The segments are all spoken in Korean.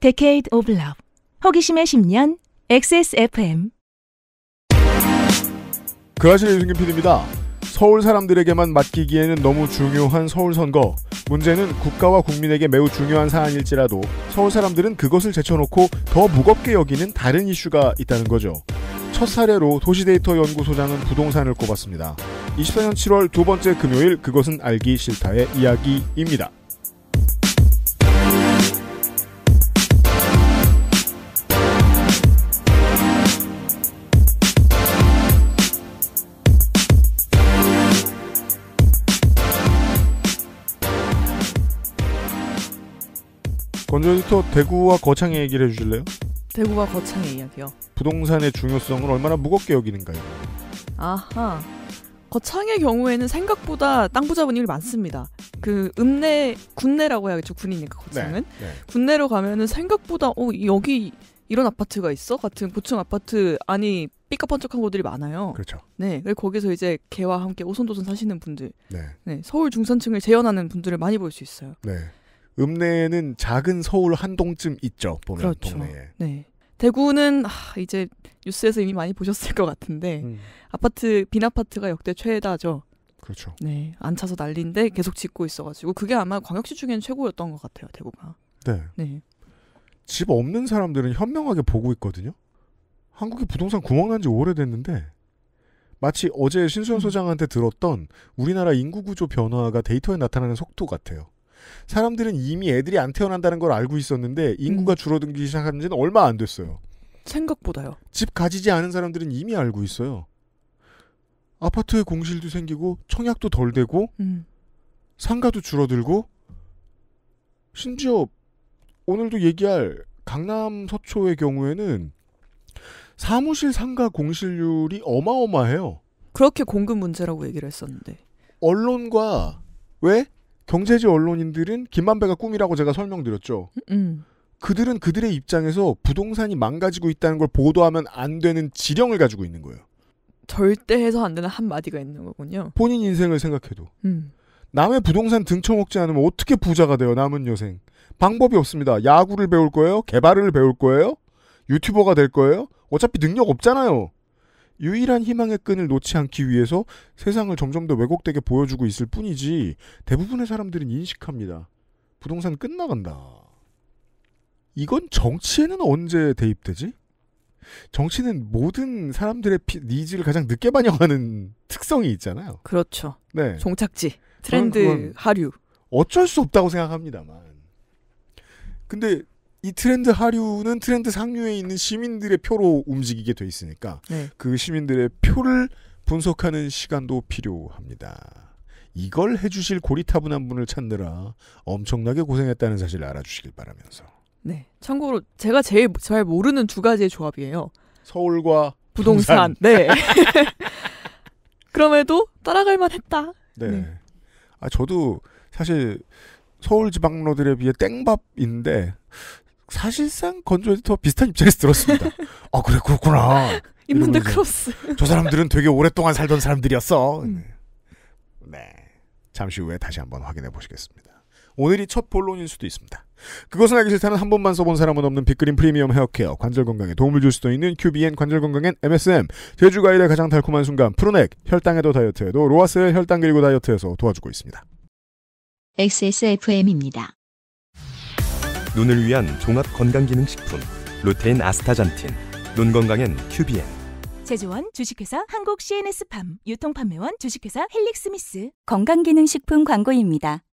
Decade of Love 호기심의 10년 XSFM 그아실 유승균 PD입니다. 서울 사람들에게만 맡기기에는 너무 중요한 서울 선거. 문제는 국가와 국민에게 매우 중요한 사안일지라도 서울 사람들은 그것을 제쳐놓고 더 무겁게 여기는 다른 이슈가 있다는 거죠. 첫 사례로 도시데이터 연구소장은 부동산을 꼽았습니다. 24년 7월 두 번째 금요일 그것은 알기 싫다의 이야기입니다. 먼저 에디터 대구와 거창의 얘기를 해주실래요? 대구와 거창의 이야기요. 부동산의 중요성을 얼마나 무겁게 여기는가요? 아하. 거창의 경우에는 생각보다 땅 부자본 일이 많습니다. 그 읍내 군내라고 해야겠죠 군이니까 거창은 네, 네. 군내로 가면은 생각보다 어 여기 이런 아파트가 있어 같은 고층 아파트 아니 삐까뻔쩍한 곳들이 많아요. 그렇죠. 네, 거기서 이제 개와 함께 오손도손 사시는 분들, 네, 네 서울 중산층을 재현하는 분들을 많이 볼 수 있어요. 네. 읍내에는 작은 서울 한동쯤 있죠. 보면 그렇죠. 동네에. 네. 대구는 아, 이제 뉴스에서 이미 많이 보셨을 것 같은데 음. 아파트 빈 아파트가 역대 최다죠. 그렇죠. 네, 안 차서 난리인데 계속 짓고 있어가지고 그게 아마 광역시 중에는 최고였던 것 같아요. 대구가. 네. 네. 집 없는 사람들은 현명하게 보고 있거든요. 한국의 부동산 구멍 난 지 오래됐는데 마치 어제 신수현 음. 소장한테 들었던 우리나라 인구 구조 변화가 데이터에 나타나는 속도 같아요. 사람들은 이미 애들이 안 태어난다는 걸 알고 있었는데 인구가 음. 줄어들기 시작한 지는 얼마 안 됐어요. 생각보다요. 집 가지지 않은 사람들은 이미 알고 있어요. 아파트에 공실도 생기고 청약도 덜 되고 음. 상가도 줄어들고 심지어 오늘도 얘기할 강남 서초의 경우에는 사무실 상가 공실률이 어마어마해요. 그렇게 공급 문제라고 얘기를 했었는데. 언론과 왜 경제지 언론인들은 김만배가 꿈이라고 제가 설명드렸죠. 음. 그들은 그들의 입장에서 부동산이 망가지고 있다는 걸 보도하면 안 되는 지령을 가지고 있는 거예요. 절대 해서 안 되는 한마디가 있는 거군요. 본인 인생을 생각해도. 음. 남의 부동산 등쳐먹지 않으면 어떻게 부자가 돼요, 남은 여생. 방법이 없습니다. 야구를 배울 거예요? 개발을 배울 거예요? 유튜버가 될 거예요? 어차피 능력 없잖아요. 유일한 희망의 끈을 놓지 않기 위해서 세상을 점점 더 왜곡되게 보여주고 있을 뿐이지 대부분의 사람들은 인식합니다. 부동산 끝나간다. 이건 정치에는 언제 대입되지? 정치는 모든 사람들의 피, 니즈를 가장 늦게 반영하는 특성이 있잖아요. 그렇죠. 네. 종착지, 트렌드, 하류. 어쩔 수 없다고 생각합니다만. 근데 이 트렌드 하류는 트렌드 상류에 있는 시민들의 표로 움직이게 돼 있으니까 네. 그 시민들의 표를 분석하는 시간도 필요합니다. 이걸 해주실 고리타분한 분을 찾느라 엄청나게 고생했다는 사실을 알아주시길 바라면서. 네. 참고로 제가 제일 잘 모르는 두 가지의 조합이에요. 서울과 부동산. 부산 네. 그럼에도 따라갈만 했다. 네. 네. 아, 저도 사실 서울 지방로들에 비해 땡밥인데 사실상 건조 에디터와 비슷한 입장에서 들었습니다. 아 그래 그렇구나. 인문대 크로스. 저 사람들은 되게 오랫동안 살던 사람들이었어. 음. 네. 잠시 후에 다시 한번 확인해 보시겠습니다. 오늘이 첫 본론일 수도 있습니다. 그것은 알기 싫다는 한 번만 써본 사람은 없는 빅그린 프리미엄 헤어케어 관절 건강에 도움을 줄 수도 있는 큐비엔 관절 건강엔 MSM 제주 과일의 가장 달콤한 순간 프로넥 혈당에도 다이어트에도 로아스의 혈당 그리고 다이어트에서 도와주고 있습니다. XSFM입니다. 눈을 위한 종합 건강기능식품 루테인 아스타잔틴 눈 건강엔 큐비엔 제조원 주식회사 한국 CNS팜 유통판매원 주식회사 헬릭스미스 건강기능식품 광고입니다.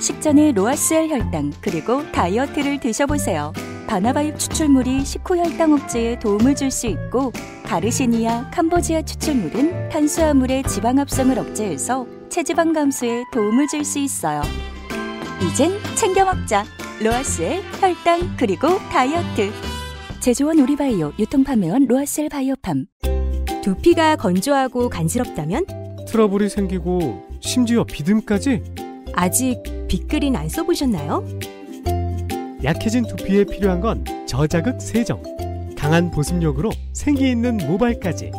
식전에 로아스엘 혈당 그리고 다이어트를 드셔보세요. 바나바잎 추출물이 식후 혈당 억제에 도움을 줄 수 있고 가르시니아 캄보지아 추출물은 탄수화물의 지방 합성을 억제해서 체지방 감소에 도움을 줄 수 있어요. 이젠 챙겨 먹자. 로아스의 혈당 그리고 다이어트 제조원 오리바이오 유통판매원 로아셀 바이오팜 두피가 건조하고 간지럽다면 트러블이 생기고 심지어 비듬까지 아직 빗그린안 써보셨나요? 약해진 두피에 필요한 건 저자극 세정 강한 보습력으로 생기있는 모발까지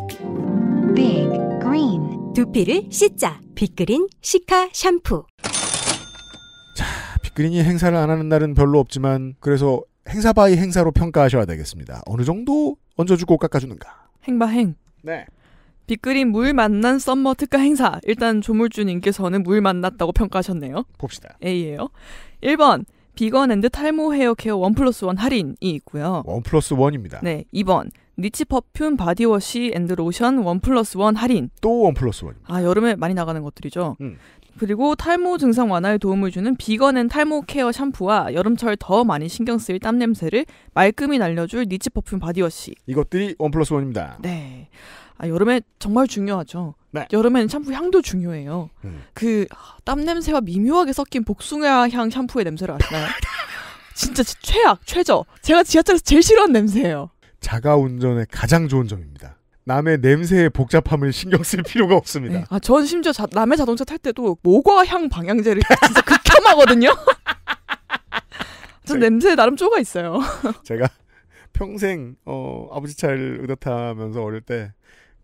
빅 그린 두피를 씻자 빅그린 시카 샴푸 그린이 행사를 안 하는 날은 별로 없지만 그래서 행사 바이 행사로 평가하셔야 되겠습니다. 어느 정도 얹어주고 깎아주는가. 행바행. 네. 빅그린 물 만난 썸머 특가 행사. 일단 조물주님께서는 물 만났다고 평가하셨네요. 봅시다. A예요. 1번 비건 앤드 탈모 헤어케어 원 플러스 원 할인이 있고요. 원 플러스 원입니다. 네. 2번 니치 퍼퓸 바디워시 앤드 로션 원 플러스 원 할인. 또 원 플러스 원. 아 여름에 많이 나가는 것들이죠. 음. 그리고 탈모 증상 완화에 도움을 주는 비건 앤 탈모 케어 샴푸와 여름철 더 많이 신경 쓸 땀 냄새를 말끔히 날려줄 니치 퍼퓸 바디워시. 이것들이 원 플러스 원입니다. 네. 아, 여름에 정말 중요하죠. 네. 여름에는 샴푸 향도 중요해요. 음. 그땀 아, 냄새와 미묘하게 섞인 복숭아 향 샴푸의 냄새를 아시나요? 진짜 최악, 최저. 제가 지하철에서 제일 싫어하는 냄새예요. 자가 운전에 가장 좋은 점입니다. 남의 냄새의 복잡함을 신경 쓸 필요가 없습니다. 네. 아, 전 심지어 자, 남의 자동차 탈 때도 모과향 방향제를 진짜 극혐하거든요. 전 네. 냄새 나름 쪼가 있어요. 제가 평생 어, 아버지 차를 의젓하면서 어릴 때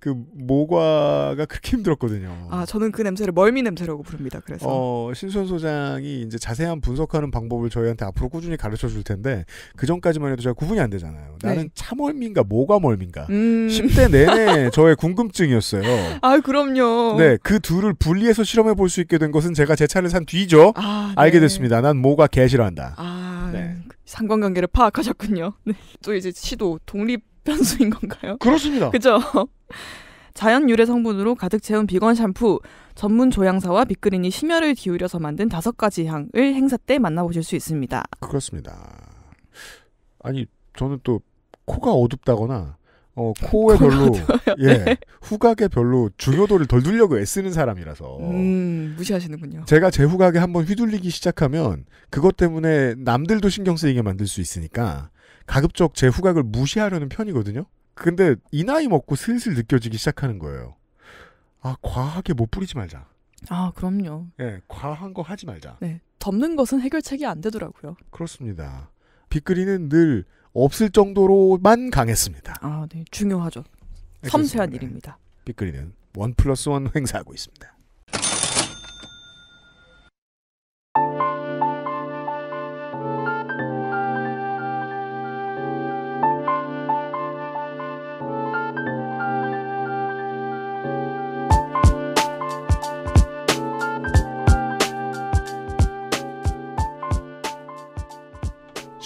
그 모과가 그렇게 힘들었거든요. 아 저는 그 냄새를 멀미 냄새라고 부릅니다. 그래서 어, 신수현 소장이 이제 자세한 분석하는 방법을 저희한테 앞으로 꾸준히 가르쳐 줄 텐데 그 전까지만 해도 제가 구분이 안 되잖아요. 네. 나는 네. 참얼미인가 모과 멀미인가 음... 10대 내내 저의 궁금증이었어요. 아 그럼요. 네그 둘을 분리해서 실험해 볼 수 있게 된 것은 제가 제 차를 산 뒤죠. 아, 네. 알게 됐습니다. 난 모과 개 싫어한다. 아 네. 상관관계를 파악하셨군요. 네. 또 이제 시도 독립 변수인 건가요? 그렇습니다. 그죠? 자연 유래 성분으로 가득 채운 비건 샴푸, 전문 조향사와 빅그린이 심혈을 기울여서 만든 다섯 가지 향을 행사 때 만나보실 수 있습니다. 그렇습니다. 아니 저는 또 코가 어둡다거나 어, 코에 별로 예 네. 후각에 별로 중요도를 덜 두려고 애쓰는 사람이라서 음, 무시하시는군요. 제가 제 후각에 한번 휘둘리기 시작하면 그것 때문에 남들도 신경 쓰이게 만들 수 있으니까 가급적 제 후각을 무시하려는 편이거든요. 근데 이 나이 먹고 슬슬 느껴지기 시작하는 거예요. 아 과하게 못 뿌리지 말자. 아 그럼요. 예, 과한 거 하지 말자. 네, 덮는 것은 해결책이 안 되더라고요. 그렇습니다. 빅그리는 늘 없을 정도로만 강했습니다. 아, 네, 중요하죠. 섬세한 일입니다. 빅그리는 원 플러스 원 행사하고 있습니다.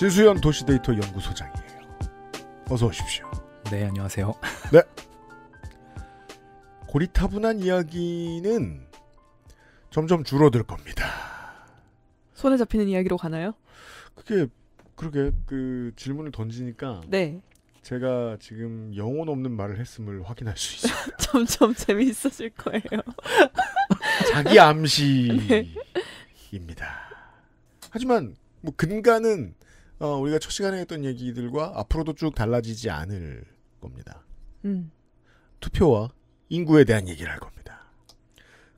지수연 도시데이터 연구소장이에요. 어서 오십시오. 네, 안녕하세요. 네. 고리타분한 이야기는 점점 줄어들 겁니다. 손에 잡히는 이야기로 가나요? 그게 그렇게 그 질문을 던지니까 네. 제가 지금 영혼 없는 말을 했음을 확인할 수있어요 점점 재미있어질 거예요. 자기 암시입니다. 네. 하지만 뭐 근간은 어, 우리가 첫 시간에 했던 얘기들과 앞으로도 쭉 달라지지 않을 겁니다. 음. 투표와 인구에 대한 얘기를 할 겁니다.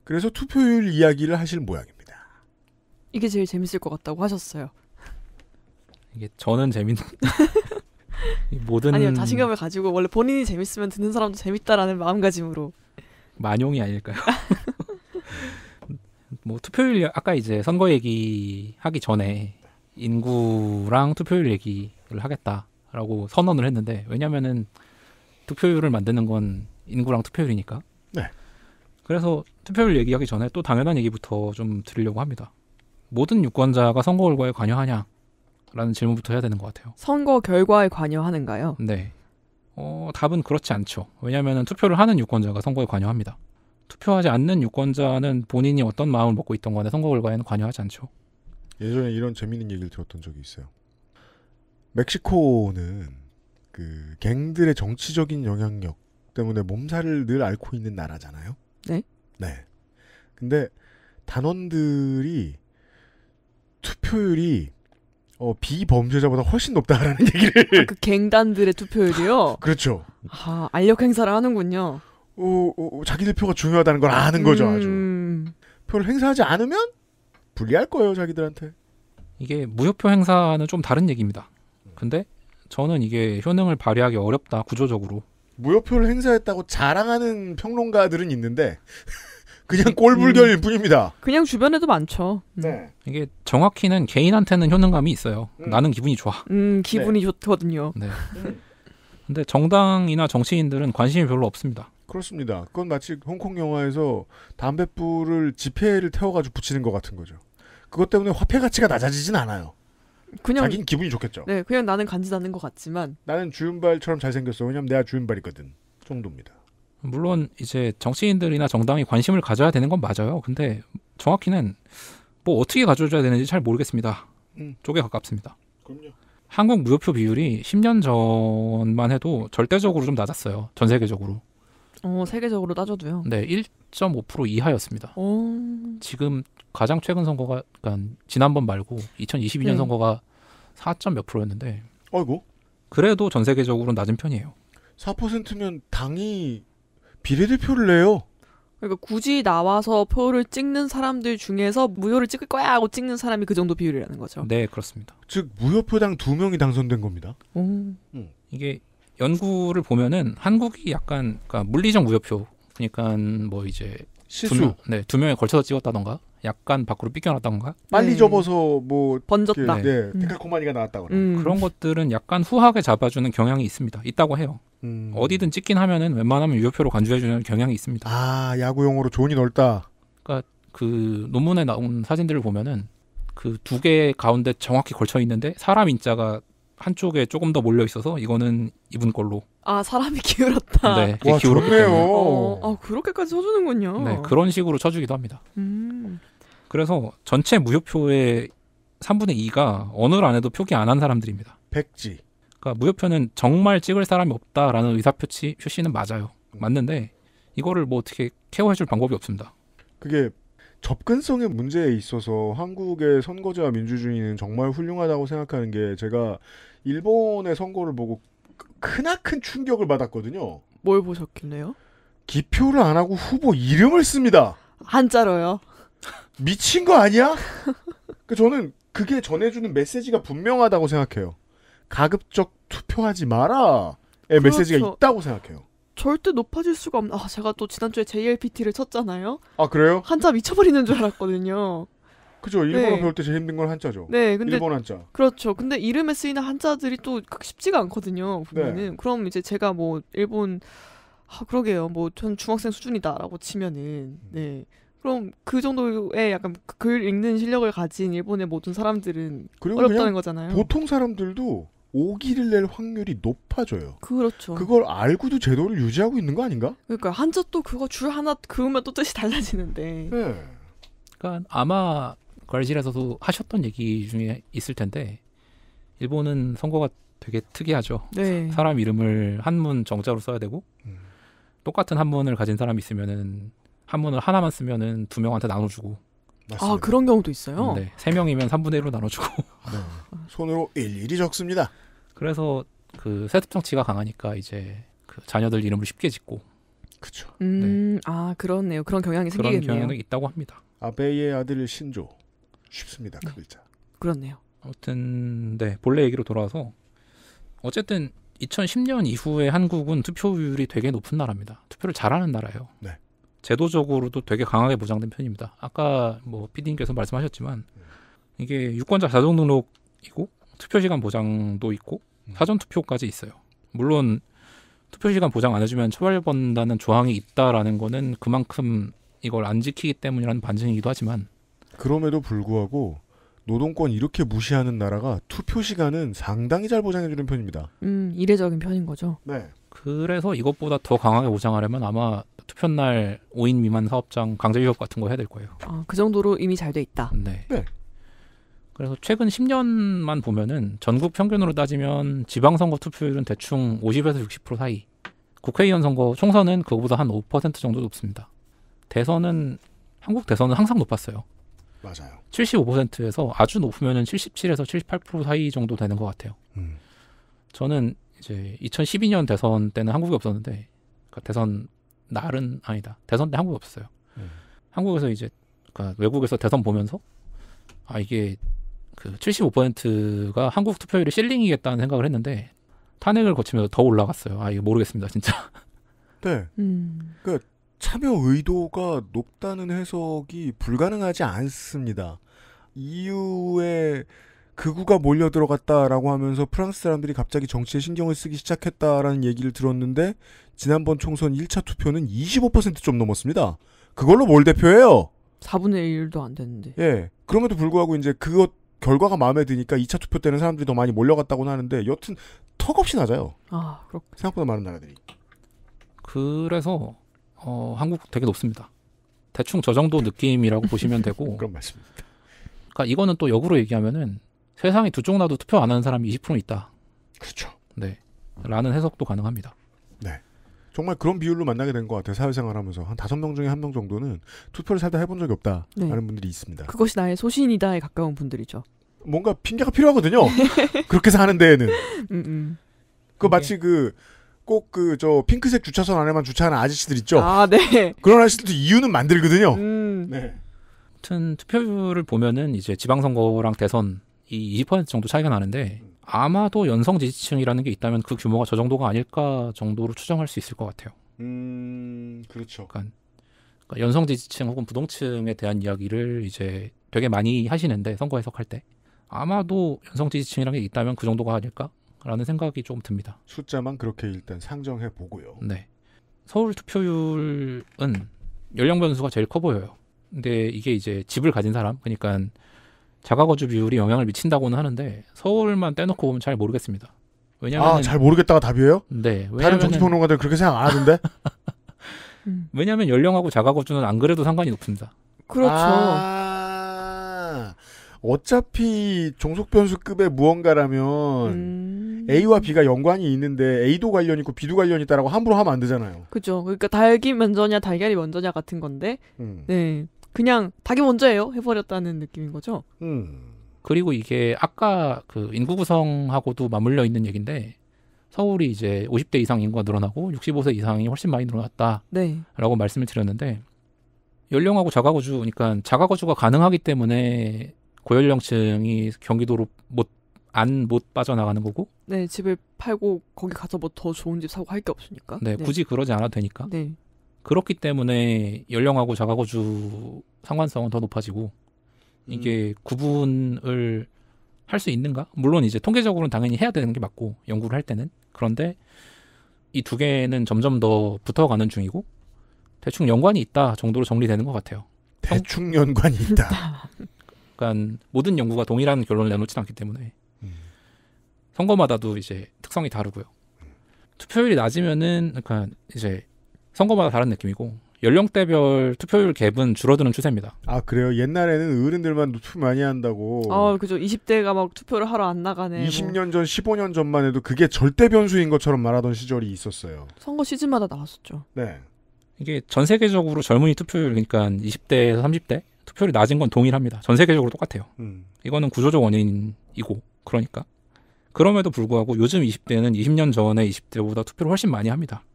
그래서 투표율 이야기를 하실 모양입니다. 이게 제일 재밌을 것 같다고 하셨어요. 이게 저는 재밌는 모든 아니요 자신감을 가지고 원래 본인이 재밌으면 듣는 사람도 재밌다라는 마음가짐으로 만용이 아닐까요? 뭐 투표율 아까 이제 선거 얘기 하기 전에 인구랑 투표율 얘기를 하겠다라고 선언을 했는데 왜냐면은 투표율을 만드는 건 인구랑 투표율이니까. 네. 그래서 투표율 얘기하기 전에 또 당연한 얘기부터 좀 드리려고 합니다. 모든 유권자가 선거 결과에 관여하냐라는 질문부터 해야 되는 것 같아요. 선거 결과에 관여하는가요? 네. 어, 답은 그렇지 않죠. 왜냐하면 투표를 하는 유권자가 선거에 관여합니다. 투표하지 않는 유권자는 본인이 어떤 마음을 먹고 있던 간에 선거 결과에는 관여하지 않죠. 예전에 이런 재밌는 얘기를 들었던 적이 있어요. 멕시코는 그 갱들의 정치적인 영향력 때문에 몸살을 늘 앓고 있는 나라잖아요. 네. 네. 근데 단원들이 투표율이 어, 비범죄자보다 훨씬 높다라는 얘기를. 아, 그 갱단들의 투표율이요? 그렇죠. 아, 알력 행사를 하는군요. 어, 어, 어 자기들 표가 중요하다는 걸 아는 거죠, 아주. 음. 표를 행사하지 않으면 불리할 거예요 자기들한테. 이게 무효표 행사는 좀 다른 얘기입니다. 근데 저는 이게 효능을 발휘하기 어렵다 구조적으로. 무효표를 행사했다고 자랑하는 평론가들은 있는데 그냥 꼴불견일 음. 뿐입니다. 그냥 주변에도 많죠. 음. 네. 이게 정확히는 개인한테는 효능감이 있어요. 음. 나는 기분이 좋아. 음, 기분이 네. 좋거든요. 네. 음. 근데 정당이나 정치인들은 관심이 별로 없습니다. 그렇습니다. 그건 마치 홍콩 영화에서 담뱃불을 지폐를 태워가지고 붙이는 것 같은 거죠. 그것 때문에 화폐 가치가 낮아지진 않아요. 그냥 자기는 기분이 좋겠죠. 네, 그냥 나는 간지나는 것 같지만 나는 주윤발처럼 잘생겼어. 왜냐면 내가 주윤발이거든. 정도입니다. 물론 이제 정치인들이나 정당이 관심을 가져야 되는 건 맞아요. 근데 정확히는 뭐 어떻게 가져줘야 되는지 잘 모르겠습니다. 음. 쪽에 가깝습니다. 그럼요. 한국 무효표 비율이 10년 전만 해도 절대적으로 좀 낮았어요. 전 세계적으로. 어, 세계적으로 따져도요. 네, 1.5% 이하였습니다. 오. 지금 가장 최근 선거가 그러니까 지난번 말고 2022년 네. 선거가 4몇 프로였는데. 아이고. 그래도 전 세계적으로 낮은 편이에요. 4%면 당이 비례대표를 내요. 그러니까 굳이 나와서 표를 찍는 사람들 중에서 무효를 찍을 거야 하고 찍는 사람이 그 정도 비율이라는 거죠. 네, 그렇습니다. 즉 무효표당 두 명이 당선된 겁니다. 음. 이게 연구를 보면은 한국이 약간 그러니까 물리적 무효표 그러니까 뭐 이제 실수 두 명, 네, 두 명에 걸쳐서 찍었다던가 약간 밖으로 삐껴났다던가 빨리 네. 접어서 뭐 번졌다 네, 데칼코마니가 네. 음. 나왔다거나 음. 그런 것들은 약간 후하게 잡아주는 경향이 있습니다 있다고 해요 음. 어디든 찍긴 하면은 웬만하면 유효표로 간주해주는 경향이 있습니다 아야구용으로 존이 넓다 그러니까 그 논문에 나온 사진들을 보면은 그 두 개 가운데 정확히 걸쳐 있는데 사람 인자가 한쪽에 조금 더 몰려 있어서 이거는 이분 걸로. 아 사람이 기울었다. 네, 와 좋네요. 어, 아 그렇게까지 쳐주는군요. 네, 그런 식으로 쳐주기도 합니다. 음. 그래서 전체 무효표의 3분의 2가 언어를 안 해도 표기 안 한 사람들입니다. 백지. 그러니까 무효표는 정말 찍을 사람이 없다라는 의사표시 표시는 맞아요. 음. 맞는데 이거를 뭐 어떻게 케어해줄 방법이 없습니다. 그게 접근성의 문제에 있어서 한국의 선거자와 민주주의는 정말 훌륭하다고 생각하는 게 제가 일본의 선거를 보고 크나큰 충격을 받았거든요. 뭘 보셨길래요? 기표를 안 하고 후보 이름을 씁니다. 한자로요. 미친 거 아니야? 그러니까 저는 그게 전해주는 메시지가 분명하다고 생각해요. 가급적 투표하지 마라의 그렇죠. 메시지가 있다고 생각해요. 절대 높아질 수가 없나. 아, 제가 또 지난주에 JLPT를 쳤잖아요. 아, 그래요? 한자 미쳐버리는 줄 알았거든요. 그죠. 일본어 네. 배울 때 제일 힘든 건 한자죠. 네, 근데 일본 한자. 그렇죠. 근데 이름에 쓰이는 한자들이 또 쉽지가 않거든요. 보면은 네. 그럼 이제 제가 뭐 일본 아 그러게요. 뭐 전 중학생 수준이다라고 치면은 음. 네. 그럼 그 정도의 약간 글 읽는 실력을 가진 일본의 모든 사람들은 어렵다는 거잖아요. 보통 사람들도 오기를 낼 확률이 높아져요. 그렇죠. 그걸 알고도 제도를 유지하고 있는 거 아닌가? 그러니까 한자 또 그거 줄 하나 그으면 또 뜻이 달라지는데. 네. 그러니까 아마 관실에서도 하셨던 얘기 중에 있을 텐데 일본은 선거가 되게 특이하죠. 네. 사람 이름을 한문 정자로 써야 되고 음. 똑같은 한문을 가진 사람이 있으면은 한문을 하나만 쓰면은 두 명한테 나눠주고 맞습니다. 아 그런 경우도 있어요. 음, 네, 세 명이면 3분의 1로 나눠주고 네. 손으로 일일이 적습니다. 그래서 그 세습 정치가 강하니까 이제 그 자녀들 이름을 쉽게 짓고 그렇죠. 음, 네. 아 그렇네요. 그런 경향이 생기겠네요. 그런 경향이 있다고 합니다. 아베의 아들 신조 쉽습니다. 그 네. 글자. 그렇네요. 아무튼 네 본래 얘기로 돌아와서 어쨌든 2010년 이후에 한국은 투표율이 되게 높은 나라입니다. 투표를 잘하는 나라예요. 네. 제도적으로도 되게 강하게 보장된 편입니다. 아까 뭐 PD님께서 말씀하셨지만 이게 유권자 자동 등록이고 투표 시간 보장도 있고 음. 사전 투표까지 있어요. 물론 투표 시간 보장 안 해주면 처벌받는다는 조항이 있다라는 거는 그만큼 이걸 안 지키기 때문이라는 반증이기도 하지만 그럼에도 불구하고 노동권 이렇게 무시하는 나라가 투표 시간은 상당히 잘 보장해주는 편입니다. 음, 이례적인 편인 거죠. 네. 그래서 이것보다 더 강하게 보장하려면 아마 투표날 5인 미만 사업장 강제 휴업 같은 거 해야 될 거예요. 아, 그 정도로 이미 잘 돼 있다. 네. 네. 그래서 최근 10년만 보면은 전국 평균으로 따지면 지방선거 투표율은 대충 50에서 60% 사이. 국회의원 선거 총선은 그거보다 한 5% 정도 높습니다. 대선은 한국 대선은 항상 높았어요. 맞아요. 75%에서 아주 높으면은 77에서 78% 사이 정도 되는 것 같아요. 음. 저는 이제 2012년 대선 때는 한국에 없었는데 그러니까 대선 날은 아니다. 대선 때 한국에 없었어요. 음. 한국에서 이제 그러니까 외국에서 대선 보면서 아 이게 그 75%가 한국 투표율이 실링이겠다는 생각을 했는데 탄핵을 거치면서 더 올라갔어요. 아 이거 모르겠습니다, 진짜. 네. 음. 그 참여 의도가 높다는 해석이 불가능하지 않습니다. 이유의 극우가 몰려 들어갔다라고 하면서 프랑스 사람들이 갑자기 정치에 신경을 쓰기 시작했다라는 얘기를 들었는데 지난번 총선 1차 투표는 25%좀 넘었습니다. 그걸로 뭘 대표해요? 4분의 1도 안 됐는데. 예. 그럼에도 불구하고 이제 그것 결과가 마음에 드니까 2차 투표 때는 사람들이 더 많이 몰려갔다고는 하는데 여튼 턱없이 낮아요. 아, 그렇 생각보다 많은 나라들이. 그래서 어, 한국 되게 높습니다. 대충 저 정도 느낌이라고 보시면 되고. 그런 말씀입니다. 그러니까 이거는 또 역으로 얘기하면은 세상에두쪽 나도 투표 안 하는 사람이 20% 있다. 그렇죠. 네. 라는 해석도 가능합니다. 네. 정말 그런 비율로 만나게 된 것 같아요. 사회생활 하면서. 한 다섯 명 중에 한 명 정도는 투표를 살다 해본 적이 없다. 네. 하는 분들이 있습니다. 그것이 나의 소신이다에 가까운 분들이죠. 뭔가 핑계가 필요하거든요. 그렇게 사는 데에는. 음, 음. 그 마치 그, 꼭 그, 저, 핑크색 주차선 안에만 주차하는 아저씨들 있죠? 아, 네. 그런 아저씨들도 이유는 만들거든요. 음. 네. 아무튼 투표율을 보면은 이제 지방선거랑 대선 이20% 정도 차이가 나는데 아마도 연성 지지층이라는 게 있다면 그 규모가 저 정도가 아닐까 정도로 추정할 수 있을 것 같아요. 음, 그렇죠. 그러니까, 그러니까 연성 지지층 혹은 부동층에 대한 이야기를 이제 되게 많이 하시는데 선거 해석할 때 아마도 연성 지지층이라는 게 있다면 그 정도가 아닐까라는 생각이 조금 듭니다. 숫자만 그렇게 일단 상정해 보고요. 네. 서울 투표율은 연령 변수가 제일 커 보여요. 근데 이게 이제 집을 가진 사람, 그러니까 자가거주 비율이 영향을 미친다고는 하는데 서울만 떼놓고 보면 잘 모르겠습니다. 왜냐면 아, 잘 모르겠다가 답이에요? 네. 다른 정치평론가들 그렇게 생각 안 하던데? 음. 왜냐하면 연령하고 자가거주는 안 그래도 상관이 높습니다. 그렇죠. 아, 어차피 종속 변수급의 무언가라면 음. A와 B가 연관이 있는데 A도 관련 있고 B도 관련 있다라고 함부로 하면 안 되잖아요. 그죠. 렇 그러니까 달기 먼저냐 달걀이 먼저냐 같은 건데. 음. 네. 그냥 닭이 먼저예요 해버렸다는 느낌인 거죠. 음. 그리고 이게 아까 그 인구 구성하고도 맞물려 있는 얘기인데 서울이 이제 50대 이상 인구가 늘어나고 65세 이상이 훨씬 많이 늘어났다라고 네. 말씀을 드렸는데 연령하고 자가구주 그러니까 자가구주가 가능하기 때문에 고연령층이 경기도로 못 안못 못 빠져나가는 거고. 네, 집을 팔고 거기 가서 뭐 더 좋은 집 사고 할 게 없으니까. 네, 네, 굳이 그러지 않아도 되니까. 네. 그렇기 때문에 연령하고 자가구주 상관성은 더 높아지고 이게 음. 구분을 할 수 있는가? 물론 이제 통계적으로는 당연히 해야 되는 게 맞고 연구를 할 때는 그런데 이 두 개는 점점 더 붙어가는 중이고 대충 연관이 있다 정도로 정리되는 것 같아요. 대충 연관이 있다. 그러니까 모든 연구가 동일한 결론을 내놓지는 않기 때문에 음. 선거마다도 이제 특성이 다르고요. 음. 투표율이 낮으면은 그러니까 이제 선거마다 다른 느낌이고 연령대별 투표율 갭은 줄어드는 추세입니다. 아 그래요? 옛날에는 어른들만 투표 많이 한다고. 아 그죠. 20대가 막 투표를 하러 안 나가네. 20년 뭐. 전, 15년 전만 해도 그게 절대 변수인 것처럼 말하던 시절이 있었어요. 선거 시즌마다 나왔었죠. 네. 이게 전 세계적으로 젊은이 투표율 그러니까 20대에서 30대 투표율이 낮은 건 동일합니다. 전 세계적으로 똑같아요. 음. 이거는 구조적 원인이고 그러니까 그럼에도 불구하고 요즘 20대는 20년 전에 20대보다 투표를 훨씬 많이 합니다.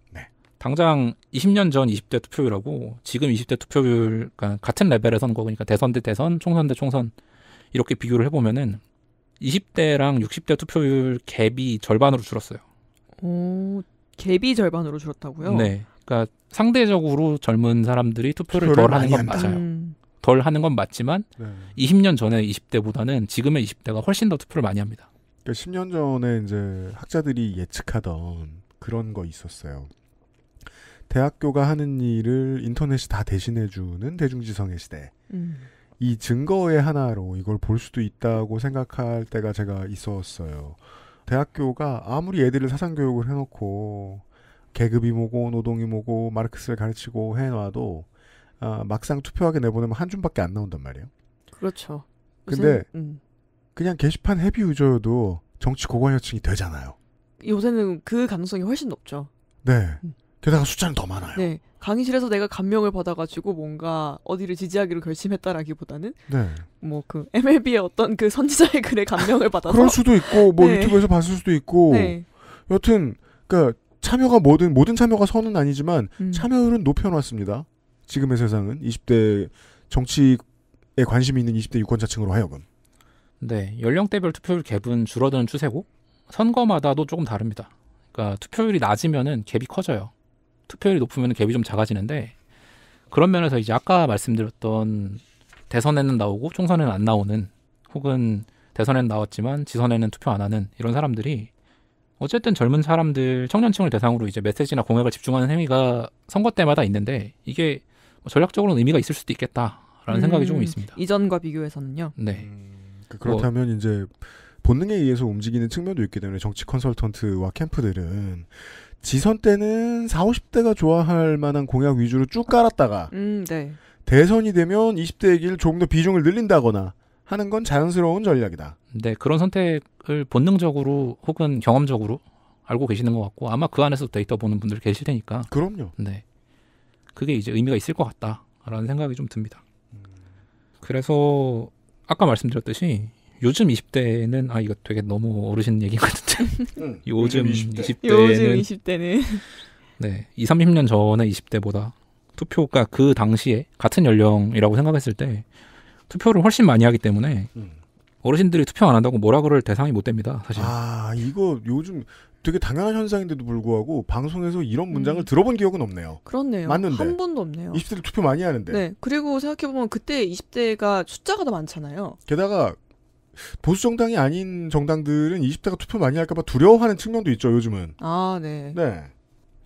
당장 20년 전 20대 투표율하고 지금 20대 투표율 그러니까 같은 레벨에 선거 그러니까 대선 대 대선, 총선 대 총선 이렇게 비교를 해보면은 20대랑 60대 투표율 갭이 절반으로 줄었어요. 오, 갭이 절반으로 줄었다고요? 네. 그러니까 상대적으로 젊은 사람들이 투표를 덜 하는 건 맞아요. 음. 덜 하는 건 맞지만 네. 20년 전에 20대보다는 지금의 20대가 훨씬 더 투표를 많이 합니다. 그러니까 10년 전에 이제 학자들이 예측하던 그런 거 있었어요. 대학교가 하는 일을 인터넷이 다 대신해주는 대중지성의 시대. 음. 이 증거의 하나로 이걸 볼 수도 있다고 생각할 때가 제가 있었어요. 대학교가 아무리 애들을 사상교육을 해놓고 계급이 뭐고 노동이 뭐고 마르크스를 가르치고 해놔도 아, 막상 투표하게 내보내면 한 줌밖에 안 나온단 말이에요. 그렇죠. 근데 음. 그냥 게시판 헤비 유저여도 정치 고관여층이 되잖아요. 요새는 그 가능성이 훨씬 높죠. 네. 음. 게다가 숫자는 더 많아요. 네. 강의실에서 내가 감명을 받아가지고 뭔가 어디를 지지하기로 결심했다라기보다는 네. 뭐 그 MLB의 어떤 그 선지자의 글에 감명을 받아서 그럴 수도 있고 뭐 네. 유튜브에서 봤을 수도 있고 네. 여튼 그니까 참여가 뭐든 모든 참여가 선은 아니지만 음. 참여율은 높여놨습니다. 지금의 세상은 20대 정치에 관심이 있는 20대 유권자층으로 하여금 네 연령대별 투표율 갭은 줄어드는 추세고 선거마다도 조금 다릅니다. 그니까 투표율이 낮으면은 갭이 커져요. 투표율이 높으면 갭이 좀 작아지는데 그런 면에서 이제 아까 말씀드렸던 대선에는 나오고 총선에는 안 나오는 혹은 대선에는 나왔지만 지선에는 투표 안 하는 이런 사람들이 어쨌든 젊은 사람들 청년층을 대상으로 이제 메시지나 공약을 집중하는 행위가 선거 때마다 있는데 이게 뭐 전략적으로는 의미가 있을 수도 있겠다라는 음, 생각이 조금 있습니다. 이전과 비교해서는요. 네. 음, 뭐 그렇다면 뭐, 이제 본능에 의해서 움직이는 측면도 있기 때문에 정치 컨설턴트와 캠프들은 지선 때는 40, 50대가 좋아할 만한 공약 위주로 쭉 깔았다가 음, 네. 대선이 되면 20대 얘기를 조금 더 비중을 늘린다거나 하는 건 자연스러운 전략이다. 네, 그런 선택을 본능적으로 혹은 경험적으로 알고 계시는 것 같고 아마 그 안에서 데이터 보는 분들 계실 테니까. 그럼요. 네, 그게 이제 의미가 있을 것 같다라는 생각이 좀 듭니다. 음. 그래서 아까 말씀드렸듯이 요즘 20대는 아 이거 되게 너무 어르신 얘기 같은데 응, 음. 음. 요즘 20대. 20대는 요즘 20대는 네 2, 30년 전에 20대보다 투표가 그 당시에 같은 연령이라고 생각했을 때 투표를 훨씬 많이 하기 때문에 음. 어르신들이 투표 안 한다고 뭐라 그럴 대상이 못 됩니다. 사실. 아 이거 요즘 되게 당연한 현상인데도 불구하고 방송에서 이런 문장을 음. 들어본 기억은 없네요. 그렇네요. 맞는데 한 번도 없네요. 20대를 투표 많이 하는데. 네. 그리고 생각해 보면 그때 20대가 숫자가 더 많잖아요. 게다가 보수 정당이 아닌 정당들은 20대가 투표 많이 할까봐 두려워하는 측면도 있죠 요즘은. 아 네. 네.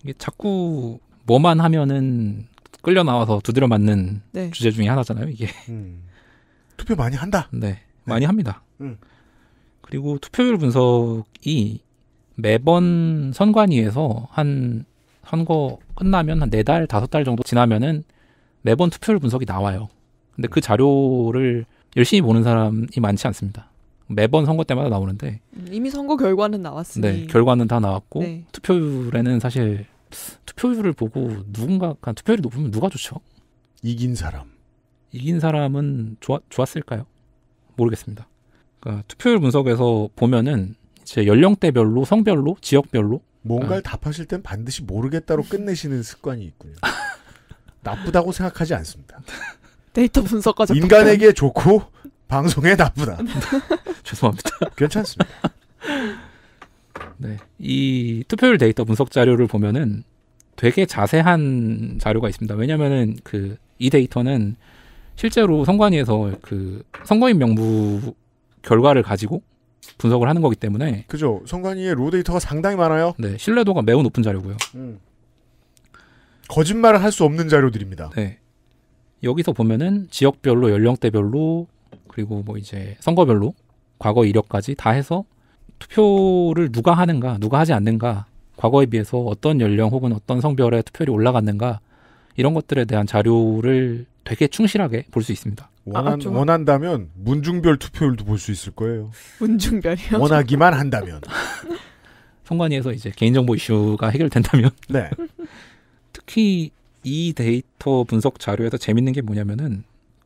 이게 자꾸 뭐만 하면은 끌려 나와서 두드려 맞는 네. 주제 중에 하나잖아요 이게. 음. 투표 많이 한다. 네, 네. 많이 합니다. 음. 그리고 투표율 분석이 매번 선관위에서 한 선거 끝나면 한 네달 다섯 달 정도 지나면은 매번 투표율 분석이 나와요. 근데 그 자료를 열심히 보는 사람이 많지 않습니다. 매번 선거 때마다 나오는데 음, 이미 선거 결과는 나왔으니 네, 결과는 다 나왔고 네. 투표율에는 사실 투표율을 보고 누군가 그러니까 투표율이 높으면 누가 좋죠? 이긴 사람. 이긴 사람은 좋아, 좋았을까요? 모르겠습니다. 그러니까 투표율 분석에서 보면은 이제 연령대별로, 성별로, 지역별로 뭔가를 그러니까. 답하실 땐 반드시 모르겠다로 끝내시는 습관이 있군요. 나쁘다고 생각하지 않습니다. 데이터 분석까지 인간에게 좋고 방송에 나쁘다. 죄송합니다. 괜찮습니다. 네, 이 투표율 데이터 분석 자료를 보면은 되게 자세한 자료가 있습니다. 왜냐면은 그 이 데이터는 실제로 선관위에서 그 선거인 명부 결과를 가지고 분석을 하는 거기 때문에 그죠. 선관위의 로 데이터가 상당히 많아요. 네, 신뢰도가 매우 높은 자료고요. 음. 거짓말을 할 수 없는 자료들입니다. 네. 여기서 보면은 지역별로 연령대별로 그리고 뭐 이제 선거별로 과거 이력까지 다 해서 투표를 누가 하는가 누가 하지 않는가 과거에 비해서 어떤 연령 혹은 어떤 성별의 투표율이 올라갔는가 이런 것들에 대한 자료를 되게 충실하게 볼 수 있습니다. 원한, 아, 원한다면 문중별 투표율도 볼 수 있을 거예요. 문중별이요? 원하기만 한다면. 선관위에서 이제 개인정보 이슈가 해결된다면. 네. 특히 이 데이터 분석 자료에서 재밌는 게 뭐냐면은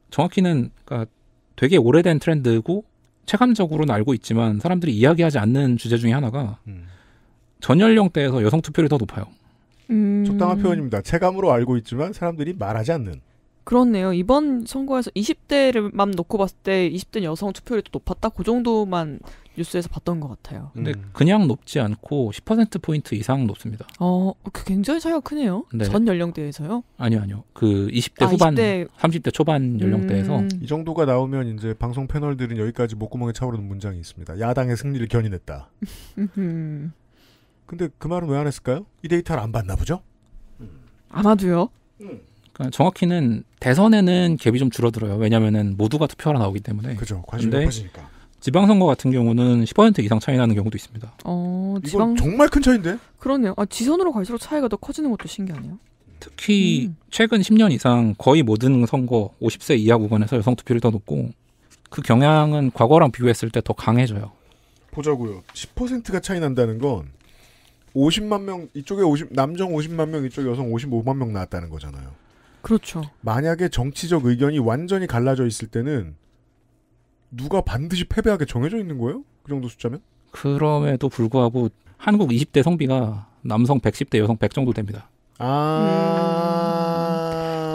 정확히는 그러니까 되게 오래된 트렌드고 체감적으로는 알고 있지만 사람들이 이야기하지 않는 주제 중에 하나가 음. 전 연령대에서 여성 투표율이 더 높아요. 음... 적당한 표현입니다. 체감으로 알고 있지만 사람들이 말하지 않는. 그렇네요. 이번 선거에서 2 0대를맘 놓고 봤을 때 20대 여성 투표율이 더 높았다. 그 정도만 뉴스에서 봤던 것 같아요. 근데 음. 그냥 높지 않고 10% 포인트 이상 높습니다. 어, 어, 그 굉장히 차이가 크네요. 네. 전 연령대에서요? 아니요, 아니요. 그 20대 아, 후반, 20대... 30대 초반 연령대에서 음. 이 정도가 나오면 이제 방송 패널들은 여기까지 목구멍에 차오르는 문장이 있습니다. 야당의 승리를 견인했다. 근데 그 말은 왜 안 했을까요? 이 데이터를 안 봤나 보죠? 아마도요. 그러니까 정확히는 대선에는 갭이 좀 줄어들어요. 왜냐면은 모두가 투표하러 나오기 때문에. 그죠. 관심이 높으니까 지방선거 같은 경우는 10% 이상 차이 나는 경우도 있습니다. 어, 지방... 이건 정말 큰 차인데? 그러네요. 아, 지선으로 갈수록 차이가 더 커지는 것도 신기하네요. 특히 음. 최근 10년 이상 거의 모든 선거 50세 이하 구간에서 여성 투표율이 더 높고 그 경향은 과거랑 비교했을 때 더 강해져요. 보자고요. 10%가 차이 난다는 건 50만 명 이쪽에 50남정 50만 명 이쪽 여성 55만 명 나왔다는 거잖아요. 그렇죠. 만약에 정치적 의견이 완전히 갈라져 있을 때는 누가 반드시 패배하게 정해져 있는 거예요? 그 정도 숫자면? 그럼에도 불구하고 한국 20대 성비가 남성 110대 여성 100 정도 됩니다. 아. 음.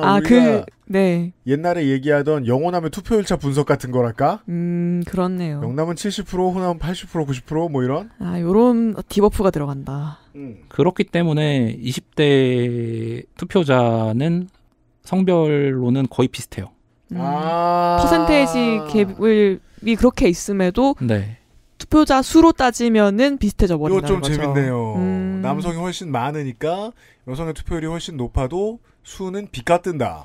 아, 그, 네. 옛날에 얘기하던 영호남의 투표율차 분석 같은 거랄까? 음, 그렇네요. 영남은 70%, 호남은 80%, 90%뭐 이런? 아, 요런 디버프가 들어간다. 음. 그렇기 때문에 20대 투표자는 성별로는 거의 비슷해요. 음, 아~ 퍼센테이지 갭이 그렇게 있음에도 네. 투표자 수로 따지면은 비슷해져 버린다는 거죠. 이거 좀 재밌네요. 음. 남성이 훨씬 많으니까 여성의 투표율이 훨씬 높아도 수는 비깎든다.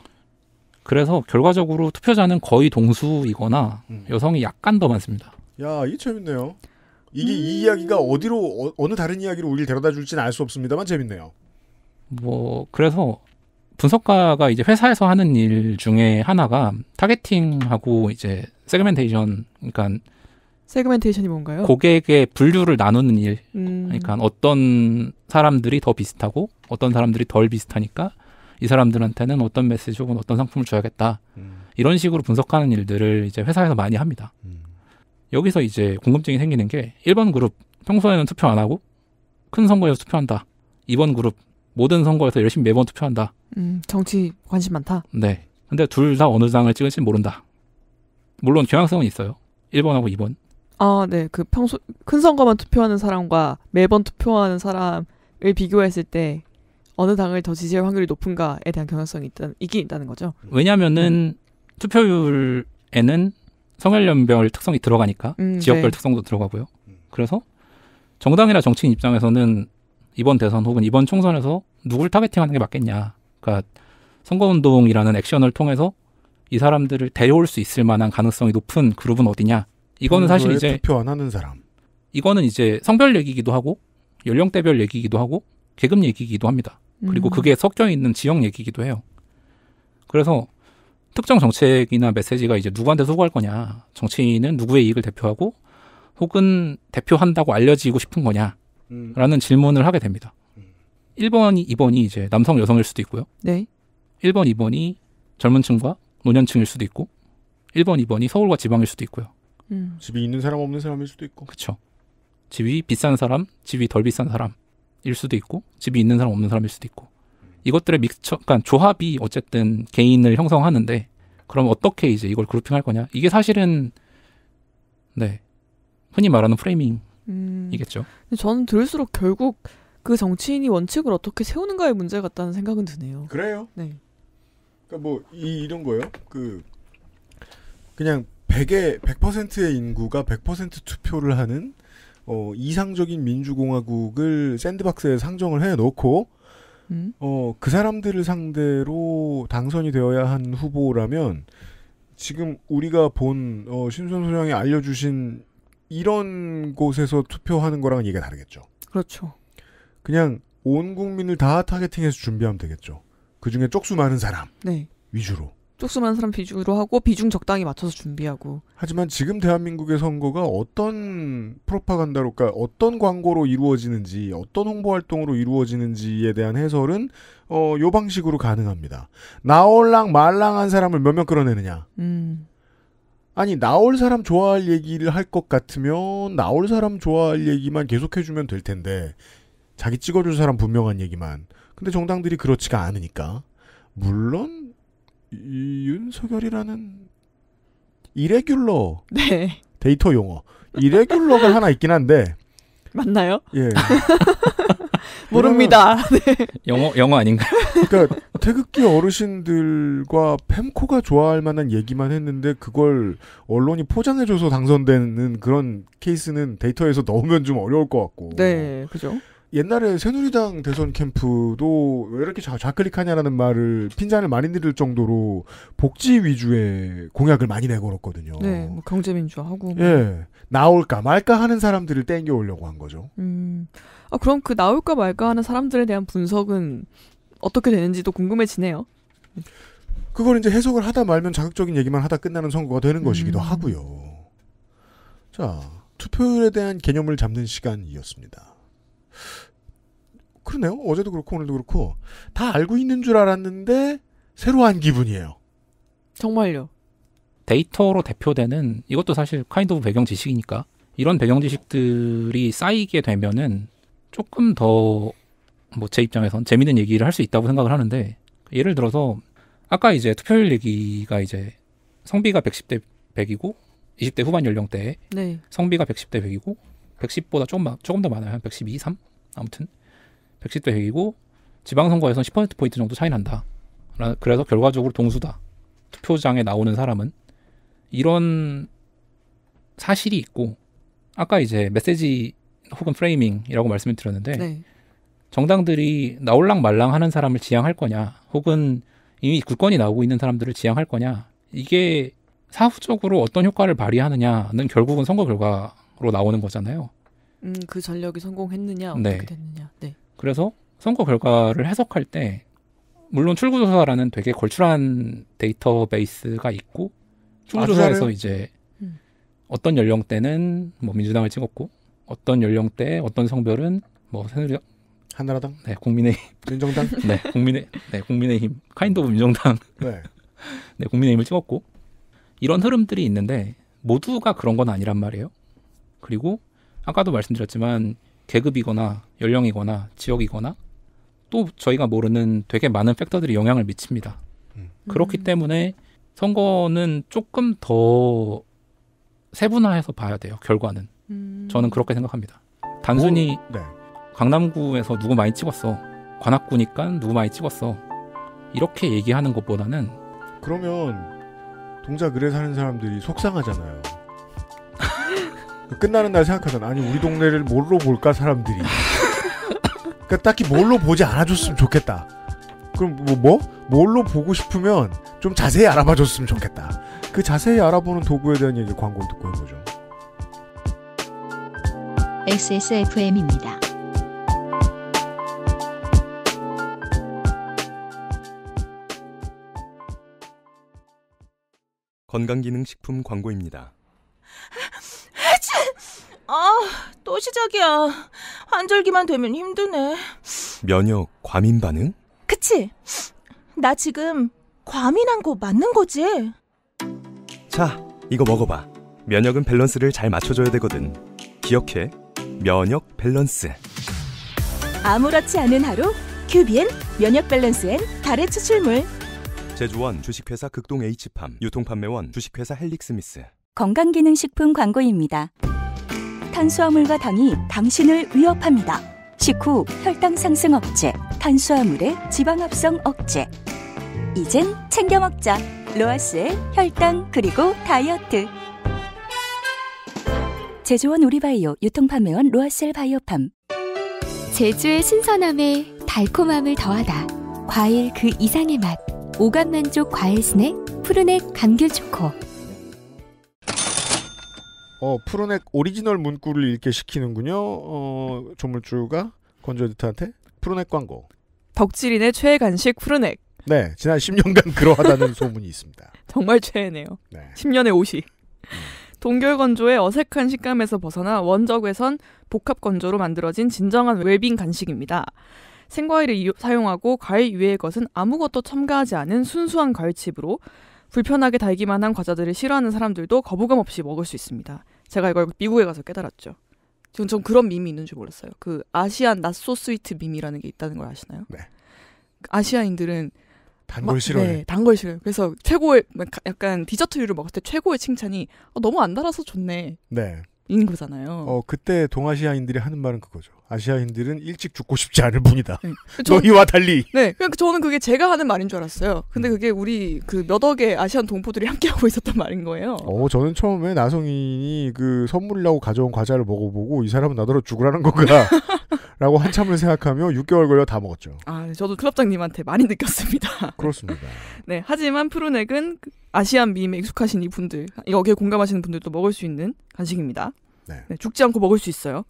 그래서 결과적으로 투표자는 거의 동수이거나 음. 여성이 약간 더 많습니다. 야, 이게 재밌네요. 이게 음. 이 이야기가 어디로 어, 느 다른 이야기로 우리를 데려다 줄지는 알 수 없습니다만 재밌네요. 뭐 그래서 분석가가 이제 회사에서 하는 일 중에 하나가 타겟팅하고 이제 세그멘테이션, 그러니까 세그멘테이션이 뭔가요? 고객의 분류를 나누는 일. 음. 그러니까 어떤 사람들이 더 비슷하고 어떤 사람들이 덜 비슷하니까 이 사람들한테는 어떤 메시지 혹은 어떤 상품을 줘야겠다. 음. 이런 식으로 분석하는 일들을 이제 회사에서 많이 합니다. 음. 여기서 이제 궁금증이 생기는 게 1번 그룹 평소에는 투표 안 하고 큰 선거에서 투표한다. 2번 그룹 모든 선거에서 열심히 매번 투표한다. 음, 정치 관심 많다. 네. 근데 둘 다 어느 당을 찍을지 모른다. 물론 경향성은 있어요. 1번하고 2번. 아, 네. 그 평소 큰 선거만 투표하는 사람과 매번 투표하는 사람을 비교했을 때 어느 당을 더 지지할 확률이 높은가에 대한 경향성이 있다, 있긴 있다는 거죠. 왜냐면은 음. 투표율에는 성별연별 특성이 들어가니까 음, 지역별 네. 특성도 들어가고요. 그래서 정당이나 정치인 입장에서는 이번 대선 혹은 이번 총선에서 누굴 타겟팅하는 게 맞겠냐. 그러니까 선거운동이라는 액션을 통해서 이 사람들을 데려올 수 있을 만한 가능성이 높은 그룹은 어디냐. 이거는 사실 이제 투표 안 하는 사람. 이거는 이제 성별 얘기기도 하고 연령대별 얘기기도 하고 계급 얘기기도 합니다. 그리고 음. 그게 섞여 있는 지역 얘기기도 해요. 그래서 특정 정책이나 메시지가 이제 누구한테 소구할 거냐, 정치인은 누구의 이익을 대표하고 혹은 대표한다고 알려지고 싶은 거냐, 음. 라는 질문을 하게 됩니다. 1번이 2번이 이제 남성 여성일 수도 있고요. 네. 1번 2번이 젊은 층과 노년층일 수도 있고 1번 2번이 서울과 지방일 수도 있고요. 음. 집이 있는 사람 없는 사람일 수도 있고. 그쵸 집이 비싼 사람, 집이 덜 비싼 사람일 수도 있고 집이 있는 사람 없는 사람일 수도 있고. 이것들의 믹처 그러니까 조합이 어쨌든 개인을 형성하는데 그럼 어떻게 이제 이걸 그룹핑할 거냐? 이게 사실은 네. 흔히 말하는 프레이밍 음. 이겠죠. 저는 들을수록 결국 그 정치인이 원칙을 어떻게 세우는가의 문제 같다는 생각은 드네요. 그래요? 네. 그러니까 뭐 이, 런 거예요. 그 그냥 100의 100%의 인구가 100% 투표를 하는 어, 이상적인 민주공화국을 샌드박스에 상정을 해 놓고 음? 어, 그 사람들을 상대로 당선이 되어야 한 후보라면 지금 우리가 본 어, 심선 소장이 알려주신 이런 곳에서 투표하는 거랑은 얘기가 다르겠죠. 그렇죠. 그냥 온 국민을 다 타겟팅해서 준비하면 되겠죠. 그 중에 쪽수 많은 사람 네. 위주로. 쪽수 많은 사람 비중으로 하고 비중 적당히 맞춰서 준비하고. 하지만 지금 대한민국의 선거가 어떤 프로파간다로, 까 그러니까 어떤 광고로 이루어지는지, 어떤 홍보 활동으로 이루어지는지에 대한 해설은 어, 요 방식으로 가능합니다. 나올랑 말랑한 사람을 몇 명 끌어내느냐. 음. 아니 나올 사람 좋아할 얘기를 할 것 같으면 나올 사람 좋아할 얘기만 계속해주면 될 텐데 자기 찍어줄 사람 분명한 얘기만 근데 정당들이 그렇지가 않으니까 물론 이 윤석열이라는 이레귤러 네. 데이터 용어 이레귤러가 하나 있긴 한데 맞나요? 예 모릅니다. 네. 영어 영어 아닌가? 요 그러니까 태극기 어르신들과 펜코가 좋아할 만한 얘기만 했는데 그걸 언론이 포장해줘서 당선되는 그런 케이스는 데이터에서 넣으면 좀 어려울 것 같고. 네, 그죠. 옛날에 새누리당 대선 캠프도 왜 이렇게 좌, 좌클릭하냐라는 말을 핀잔을 많이 들을 정도로 복지 위주의 공약을 많이 내걸었거든요. 네, 뭐 경제민주화하고. 뭐. 예, 나올까 말까 하는 사람들을 땡겨오려고 한 거죠. 음, 아, 그럼 그 나올까 말까 하는 사람들에 대한 분석은 어떻게 되는지도 궁금해지네요. 그걸 이제 해석을 하다 말면 자극적인 얘기만 하다 끝나는 선거가 되는 음. 것이기도 하고요. 자, 투표율에 대한 개념을 잡는 시간이었습니다. 그러네요. 어제도 그렇고 오늘도 그렇고 다 알고 있는 줄 알았는데 새로한 기분이에요. 정말요. 데이터로 대표되는 이것도 사실 카인드 오브 배경 지식이니까 이런 배경 지식들이 쌓이게 되면은 조금 더 뭐 제 입장에선 재밌는 얘기를 할 수 있다고 생각을 하는데 예를 들어서 아까 이제 투표율 얘기가 이제 성비가 110대 100이고 20대 후반 연령대에 네. 성비가 110대 100이고 110보다 조금 조금 더 많아요. 한 112, 3 아무튼 110대 100이고 지방선거에선 서10% 포인트 정도 차이 난다. 그래서 결과적으로 동수다. 투표장에 나오는 사람은 이런 사실이 있고 아까 이제 메시지 혹은 프레이밍이라고 말씀을 드렸는데 네. 정당들이 나올랑 말랑 하는 사람을 지향할 거냐 혹은 이미 굳건히 나오고 있는 사람들을 지향할 거냐 이게 사후적으로 어떤 효과를 발휘하느냐는 결국은 선거 결과로 나오는 거잖아요. 음, 그 전력이 성공했느냐 어떻게 네. 됐느냐. 네. 그래서 선거 결과를 해석할 때 물론 출구조사라는 되게 걸출한 데이터베이스가 있고 출구조사에서 아, 이제 음. 어떤 연령대는 뭐 민주당을 찍었고 어떤 연령대 어떤 성별은 뭐 새누리당 한나라당 네 국민의힘 민정당 네 국민의 네 국민의힘 카인드 오브 민정당 네. 네 국민의힘을 찍었고 이런 흐름들이 있는데 모두가 그런 건 아니란 말이에요 그리고 아까도 말씀드렸지만 계급이거나 연령이거나 지역이거나 또 저희가 모르는 되게 많은 팩터들이 영향을 미칩니다 음. 그렇기 음. 때문에 선거는 조금 더 세분화해서 봐야 돼요 결과는 음. 저는 그렇게 생각합니다. 단순히 오, 뭐, 네. 강남구에서 누구 많이 찍었어. 관악구니까 누구 많이 찍었어. 이렇게 얘기하는 것보다는 그러면 동작 그래 사는 사람들이 속상하잖아요. 그 끝나는 날 생각하잖아. 아니 우리 동네를 뭘로 볼까 사람들이. 그러니까 딱히 뭘로 보지 않아줬으면 좋겠다. 그럼 뭐, 뭐 뭘로 보고 싶으면 좀 자세히 알아봐줬으면 좋겠다. 그 자세히 알아보는 도구에 대한 얘기 광고 듣고 한 거죠. XSFM입니다. 건강기능식품 광고입니다. 아, 또 시작이야. 환절기만 되면 힘드네. 면역 과민 반응? 그치? 나 지금 과민한 거 맞는 거지? 자, 이거 먹어봐. 면역은 밸런스를 잘 맞춰줘야 되거든. 기억해. 면역 밸런스 아무렇지 않은 하루 큐비엔 면역 밸런스엔 달의 추출물 제주원 주식회사 극동 H팜 유통판매원 주식회사 헬릭스미스 건강기능식품 광고입니다. 탄수화물과 당이 당신을 위협합니다. 식후 혈당 상승 억제, 탄수화물의 지방 합성 억제. 이젠 챙겨 먹자. 로아스의 혈당 그리고 다이어트. 제조원 우리바이오 유통판매원 로아셀 바이오팜 제주의 신선함에 달콤함을 더하다 과일 그 이상의 맛 오감 만족 과일 스낵 푸르넥 감귤 초코 어 푸르넥 오리지널 문구를 읽게 시키는군요 어 조물주가 건조 에디터한테 푸르넥 광고 덕질인의 최애 간식 푸르넥 네 지난 10년간 그러하다는 소문이 있습니다 정말 최애네요 네. 10년의 옷이 동결 건조의 어색한 식감에서 벗어나 원적외선 복합 건조로 만들어진 진정한 웰빙 간식입니다. 생과일을 이 사용하고 과일 위의 것은 아무것도 첨가하지 않은 순수한 과일칩으로 불편하게 달기만 한 과자들을 싫어하는 사람들도 거부감 없이 먹을 수 있습니다. 제가 이걸 미국에 가서 깨달았죠. 지금 전 그런 밈이 있는 줄 몰랐어요. 그 아시안 낫소 스위트 밈이라는 게 있다는 걸 아시나요? 네. 그 아시아인들은 단걸 싫어해. 네, 단걸 싫어요. 그래서 최고의 약간 디저트류를 먹을 때 최고의 칭찬이 어, 너무 안 달아서 좋네. 네. 인 거잖아요. 어 그때 동아시아인들이 하는 말은 그거죠. 아시아인들은 일찍 죽고 싶지 않을 뿐이다. 네. 저, 희와 달리. 네, 그냥 그 저는 그게 제가 하는 말인 줄 알았어요. 근데 음. 그게 우리 그몇 억의 아시안 동포들이 함께 하고 있었던 말인 거예요. 어, 저는 처음에 나성인이 그 선물이라고 가져온 과자를 먹어보고 이 사람은 나더러 죽으라는 건가라고 한참을 생각하며 6개월 걸려 다 먹었죠. 아, 네. 저도 클럽장님한테 많이 느꼈습니다. 그렇습니다. 네, 하지만 프로넥은 그 아시안 미임에 익숙하신 이분들, 여기에 공감하시는 분들도 먹을 수 있는 간식입니다. 네. 네, 죽지 않고 먹을 수 있어요.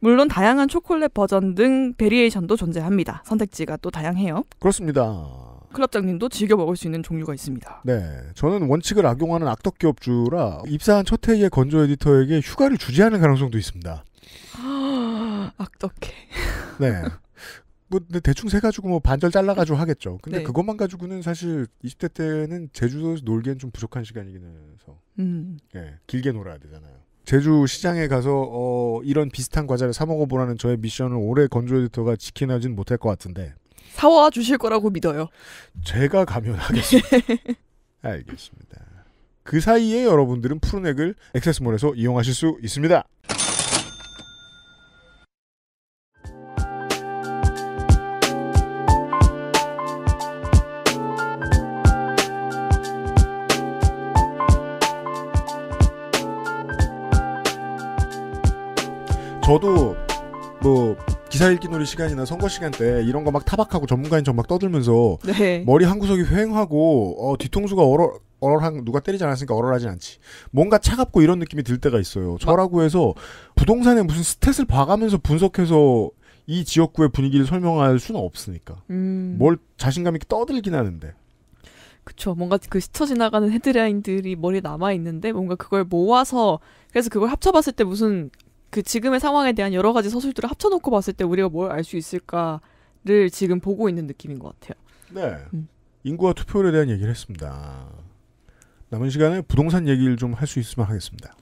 물론 다양한 초콜릿 버전 등 베리에이션도 존재합니다. 선택지가 또 다양해요. 그렇습니다. 클럽장님도 즐겨 먹을 수 있는 종류가 있습니다. 네. 저는 원칙을 악용하는 악덕 기업주라 입사한 첫 해에 건조 에디터에게 휴가를 주지 않을 가능성도 있습니다. 악덕해. 네. 뭐 대충 세 가지고 뭐 반절 잘라 가지고 하겠죠. 근데 네. 그것만 가지고는 사실 20대 때는 제주도에서 놀기엔 좀 부족한 시간이긴 해서. 음. 네, 길게 놀아야 되잖아요. 제주 시장에 가서 어, 이런 비슷한 과자를 사 먹어보라는 저의 미션을 올해 건조 에디터가 지키나진 못할 것 같은데 사와 주실 거라고 믿어요. 제가 가면 하겠습니다. 알겠습니다. 그 사이에 여러분들은 푸른액을 액세스몰에서 이용하실 수 있습니다. 저도 뭐 기사 읽기 놀이 시간이나 선거 시간 때 이런 거 막 타박하고 전문가인 정막 떠들면서 네. 머리 한 구석이 휑하고 어, 뒤통수가 얼얼 얼얼한 누가 때리지 않았으니까 얼얼하진 않지. 뭔가 차갑고 이런 느낌이 들 때가 있어요. 저라고 아. 해서 부동산에 무슨 스탯을 봐가면서 분석해서 이 지역구의 분위기를 설명할 수는 없으니까. 음. 뭘 자신감 있게 떠들긴 하는데. 그쵸. 뭔가 그 스쳐 지나가는 헤드라인들이 머리에 남아있는데 뭔가 그걸 모아서 그래서 그걸 합쳐봤을 때 무슨 그 지금의 상황에 대한 여러 가지 서술들을 합쳐놓고 봤을 때 우리가 뭘 알 수 있을까를 지금 보고 있는 느낌인 것 같아요. 네. 음. 인구와 투표율에 대한 얘기를 했습니다. 남은 시간에 부동산 얘기를 좀 할 수 있으면 하겠습니다.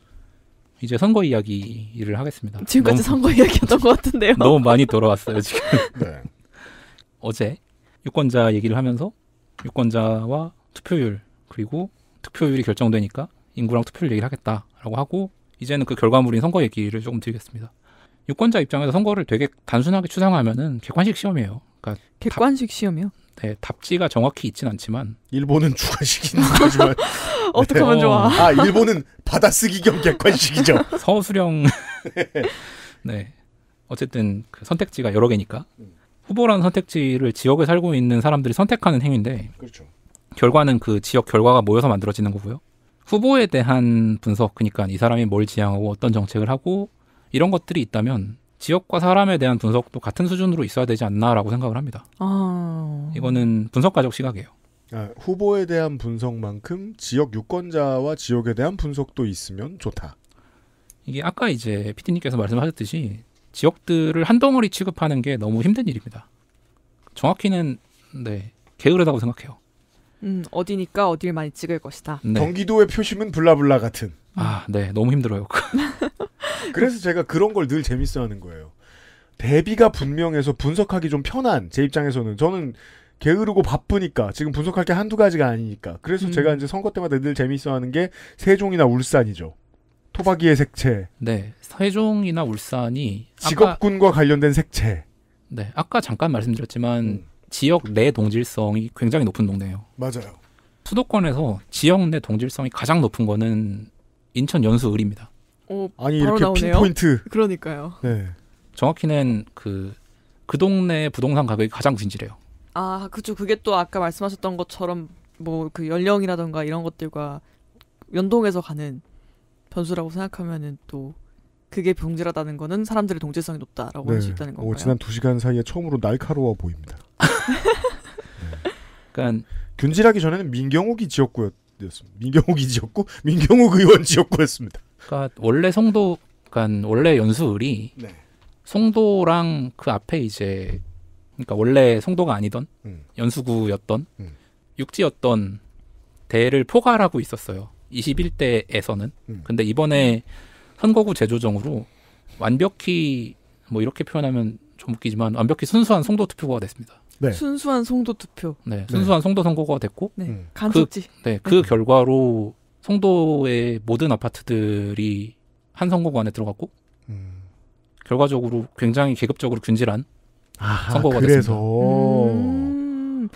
이제 선거 이야기를 하겠습니다. 지금까지 너무, 선거 이야기였던 것 같은데요. 너무 많이 돌아왔어요 지금. 네. 어제 유권자 얘기를 하면서 유권자와 투표율 그리고 투표율이 결정되니까 인구랑 투표율 얘기를 하겠다라고 하고 이제는 그 결과물인 선거 얘기를 조금 드리겠습니다. 유권자 입장에서 선거를 되게 단순하게 추상화하면은 객관식 시험이에요. 그러니까 객관식 답, 시험이요? 네, 답지가 정확히 있진 않지만 일본은 주관식인 거지만 어, 네. 어떻게 하면 좋아? 어. 아, 일본은 받아쓰기 겸 객관식이죠. 서수령 네. 어쨌든 그 선택지가 여러 개니까 후보라는 선택지를 지역에 살고 있는 사람들이 선택하는 행위인데 그렇죠. 결과는 그 지역 결과가 모여서 만들어지는 거고요. 후보에 대한 분석, 그러니까 이 사람이 뭘 지향하고 어떤 정책을 하고 이런 것들이 있다면 지역과 사람에 대한 분석도 같은 수준으로 있어야 되지 않나라고 생각을 합니다. 아... 이거는 분석가적 시각이에요. 아, 후보에 대한 분석만큼 지역 유권자와 지역에 대한 분석도 있으면 좋다. 이게 아까 이제 피디님께서 말씀하셨듯이 지역들을 한 덩어리 취급하는 게 너무 힘든 일입니다. 정확히는 네 게으르다고 생각해요. 음, 어디니까 어딜 많이 찍을 것이다. 네. 경기도의 표심은 블라블라 같은. 아, 네. 너무 힘들어요. 그래서 제가 그런 걸 늘 재밌어 하는 거예요. 대비가 분명해서 분석하기 좀 편한 제 입장에서는 저는 게으르고 바쁘니까 지금 분석할 게 한두 가지가 아니니까 그래서 음. 제가 이제 선거 때마다 늘 재밌어 하는 게 세종이나 울산이죠. 토박이의 색채. 네. 세종이나 울산이 직업군과 아까... 관련된 색채. 네. 아까 잠깐 말씀드렸지만 음. 지역 내 동질성이 굉장히 높은 동네예요. 맞아요. 수도권에서 지역 내 동질성이 가장 높은 거는 인천 연수 을입니다. 오, 어, 아니 이렇게 나오네요? 핀포인트. 그러니까요. 네. 정확히는 그그 그 동네 부동산 가격이 가장 진질해요. 아, 그죠. 그게 또 아까 말씀하셨던 것처럼 뭐 그 연령이라던가 이런 것들과 연동해서 가는 변수라고 생각하면은 또 그게 병질하다는 거는 사람들의 동질성이 높다라고 네. 할수 있다는 어, 건가요? 어, 지난 두 시간 사이에 처음으로 날카로워 보입니다. 그러니까 균질하기 전에는 민경욱이 지역구였습니다. 민경욱이 지역구, 민경욱 의원 지역구였습니다. 그러니까 원래 송도, 그러니까 원래 연수을이 네. 송도랑 그 앞에 이제 그러니까 원래 송도가 아니던 음. 연수구였던 음. 육지였던 대를 포괄하고 있었어요. 21대에서는. 음. 근데 이번에 선거구 재조정으로 완벽히 뭐 이렇게 표현하면 좀 웃기지만 완벽히 순수한 송도 투표구가 됐습니다. 네. 순수한 송도 투표. 네, 네, 순수한 송도 선거가 됐고 네. 음. 간첩지. 그, 네, 그 네. 결과로 송도의 모든 아파트들이 한 선거구 안에 들어갔고 음. 결과적으로 굉장히 계급적으로 균질한 아, 선거가 그래서. 됐습니다. 음.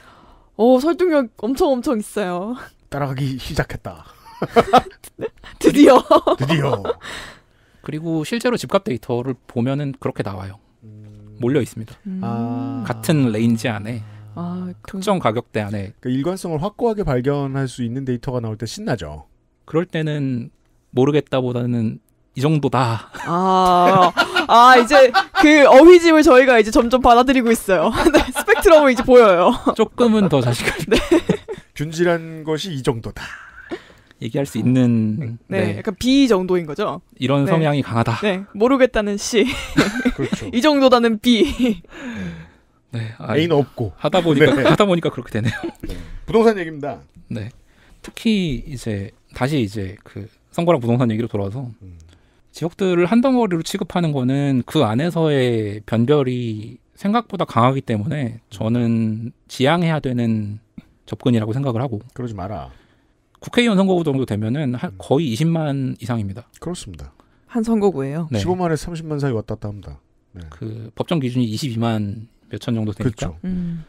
오 어, 설득력 엄청 엄청 있어요. 따라가기 시작했다. 드디어. 드디어. 그리고 실제로 집값 데이터를 보면은 그렇게 나와요. 몰려 있습니다. 음. 아. 같은 레인지 안에 아, 특정 가격대 안에 그 일관성을 확고하게 발견할 수 있는 데이터가 나올 때 신나죠. 그럴 때는 모르겠다보다는 이 정도다. 아, 아 이제 그 어휘집을 저희가 이제 점점 받아들이고 있어요. 네, 스펙트럼을 이제 보여요. 조금은 더 자신감. 네. 네. 균질한 것이 이 정도다. 얘기할 수 있는 네, 네. 약간 B 정도인 거죠. 이런 네. 성향이 강하다. 네, 모르겠다는 C. 그렇죠. 이 정도다는 B. 네, 네, 아, 애인 없고 하다 보니까 네. 하다 보니까 그렇게 되네요. 네. 부동산 얘기입니다. 네, 특히 이제 다시 이제 그 선거랑 부동산 얘기로 돌아와서 음. 지역들을 한 덩어리로 취급하는 거는 그 안에서의 변별이 생각보다 강하기 때문에 저는 지양해야 되는 접근이라고 생각을 하고 그러지 마라. 국회의원 선거구 정도 되면은 거의 20만 이상입니다. 그렇습니다. 한 선거구예요. 네. 15만에 30만 사이 왔다 갔다 합니다. 네. 그 법정 기준이 22만 몇 천 정도 되니까. 그렇죠. 음.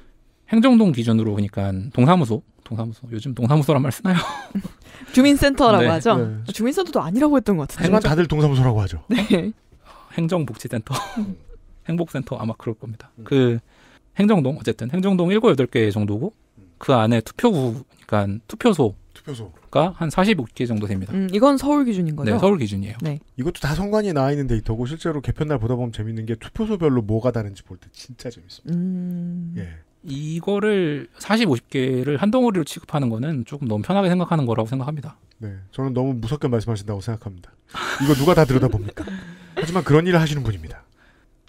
행정동 기준으로 그니까 동사무소, 동사무소. 요즘 동사무소란 말 쓰나요? 주민센터라고 네. 하죠. 네. 아, 주민센터도 아니라고 했던 것 같은데. 하지만 다들 동사무소라고 하죠. 네. 행정복지센터, 음. 행복센터 아마 그럴 겁니다. 음. 그 행정동 어쨌든 행정동 7, 8개 정도고 그 안에 투표구 그러니까 투표소 투표소가 한 45개 정도 됩니다. 음, 이건 서울 기준인 거죠? 네, 서울 기준이에요. 네. 이것도 다 선관위에 나와 있는 데이터고 실제로 개편날 보다 보면 재밌는 게 투표소별로 뭐가 다른지 볼 때 진짜 재밌습니다. 음... 예. 이거를 40, 50개를 한 덩어리로 취급하는 거는 조금 너무 편하게 생각하는 거라고 생각합니다. 네, 저는 너무 무섭게 말씀하신다고 생각합니다. 이거 누가 다 들여다봅니까? 하지만 그런 일을 하시는 분입니다.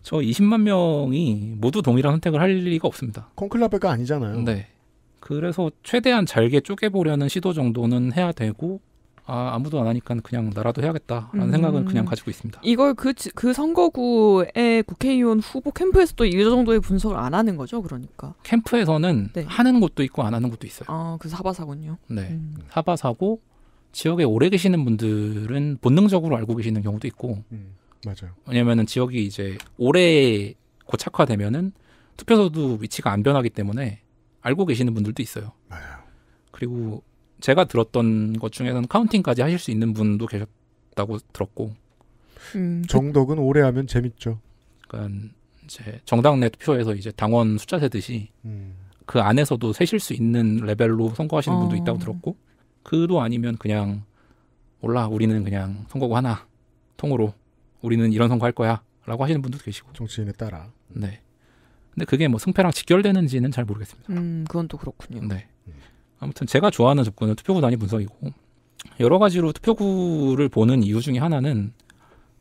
저 20만 명이 모두 동일한 선택을 할 리가 없습니다. 콘클라베가 아니잖아요. 네. 그래서 최대한 잘게 쪼개보려는 시도 정도는 해야 되고 아, 아무도 안 하니까 그냥 나라도 해야겠다라는 음. 생각은 그냥 가지고 있습니다. 이걸 그, 그 선거구의 국회의원 후보 캠프에서도 이 정도의 분석을 안 하는 거죠, 그러니까? 캠프에서는 네. 하는 곳도 있고 안 하는 곳도 있어요. 아, 그 사바사군요. 네. 음. 사바사고, 지역에 오래 계시는 분들은 본능적으로 알고 계시는 경우도 있고, 음, 맞아요. 왜냐면 지역이 이제 오래 고착화되면은 투표소도 위치가 안 변하기 때문에 알고 계시는 분들도 있어요. 맞아요. 네. 그리고 제가 들었던 것 중에서는 카운팅까지 하실 수 있는 분도 계셨다고 들었고. 음. 정덕은 오래 하면 재밌죠. 그러니까 이제 정당 내 투표에서 이제 당원 숫자 세듯이 음. 그 안에서도 세실 수 있는 레벨로 선거하시는 분도 어. 있다고 들었고 그도 아니면 그냥 몰라 우리는 그냥 선거구 하나 통으로 우리는 이런 선거 할 거야라고 하시는 분도 계시고 정치인에 따라 네 근데 그게 뭐 승패랑 직결되는지는 잘 모르겠습니다. 음, 그건 또 그렇군요. 네. 아무튼 제가 좋아하는 접근은 투표구 단위 분석이고 여러 가지로 투표구를 보는 이유 중에 하나는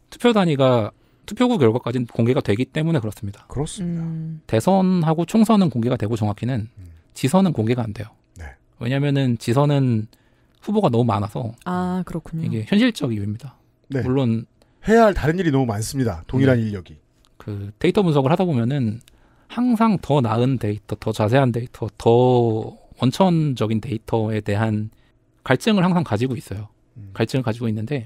투표 단위가 투표구 결과까지는 공개가 되기 때문에 그렇습니다. 그렇습니다. 음. 대선하고 총선은 공개가 되고 정확히는 음. 지선은 공개가 안 돼요. 네. 왜냐면은 지선은 후보가 너무 많아서 아 그렇군요. 이게 현실적 이유입니다. 네. 물론 해야 할 다른 일이 너무 많습니다. 동일한 네. 인력이. 그 데이터 분석을 하다 보면은 항상 더 나은 데이터, 더 자세한 데이터, 더 원천적인 데이터에 대한 갈증을 항상 가지고 있어요. 음. 갈증을 가지고 있는데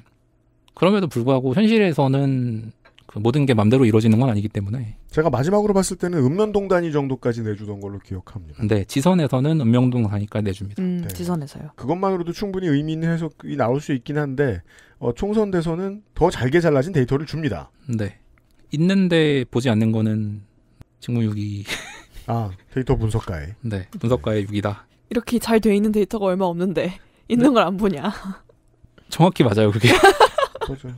그럼에도 불구하고 현실에서는 그 모든 게 맘대로 이루어지는 건 아니기 때문에 제가 마지막으로 봤을 때는 읍면동 단위 정도까지 내주던 걸로 기억합니다. 네, 지선에서는 읍면동 단위까지 내줍니다. 음, 네. 지선에서요. 그것만으로도 충분히 의미 있는 해석이 나올 수 있긴 한데 어, 총선 대선은 더 잘게 잘라진 데이터를 줍니다. 네, 있는데 보지 않는 거는 직무6기아 데이터 분석가에. 네 분석가의 6위다 이렇게 잘 돼 있는 데이터가 얼마 없는데 있는 네? 걸안 보냐. 정확히 맞아요 그게. 맞아요.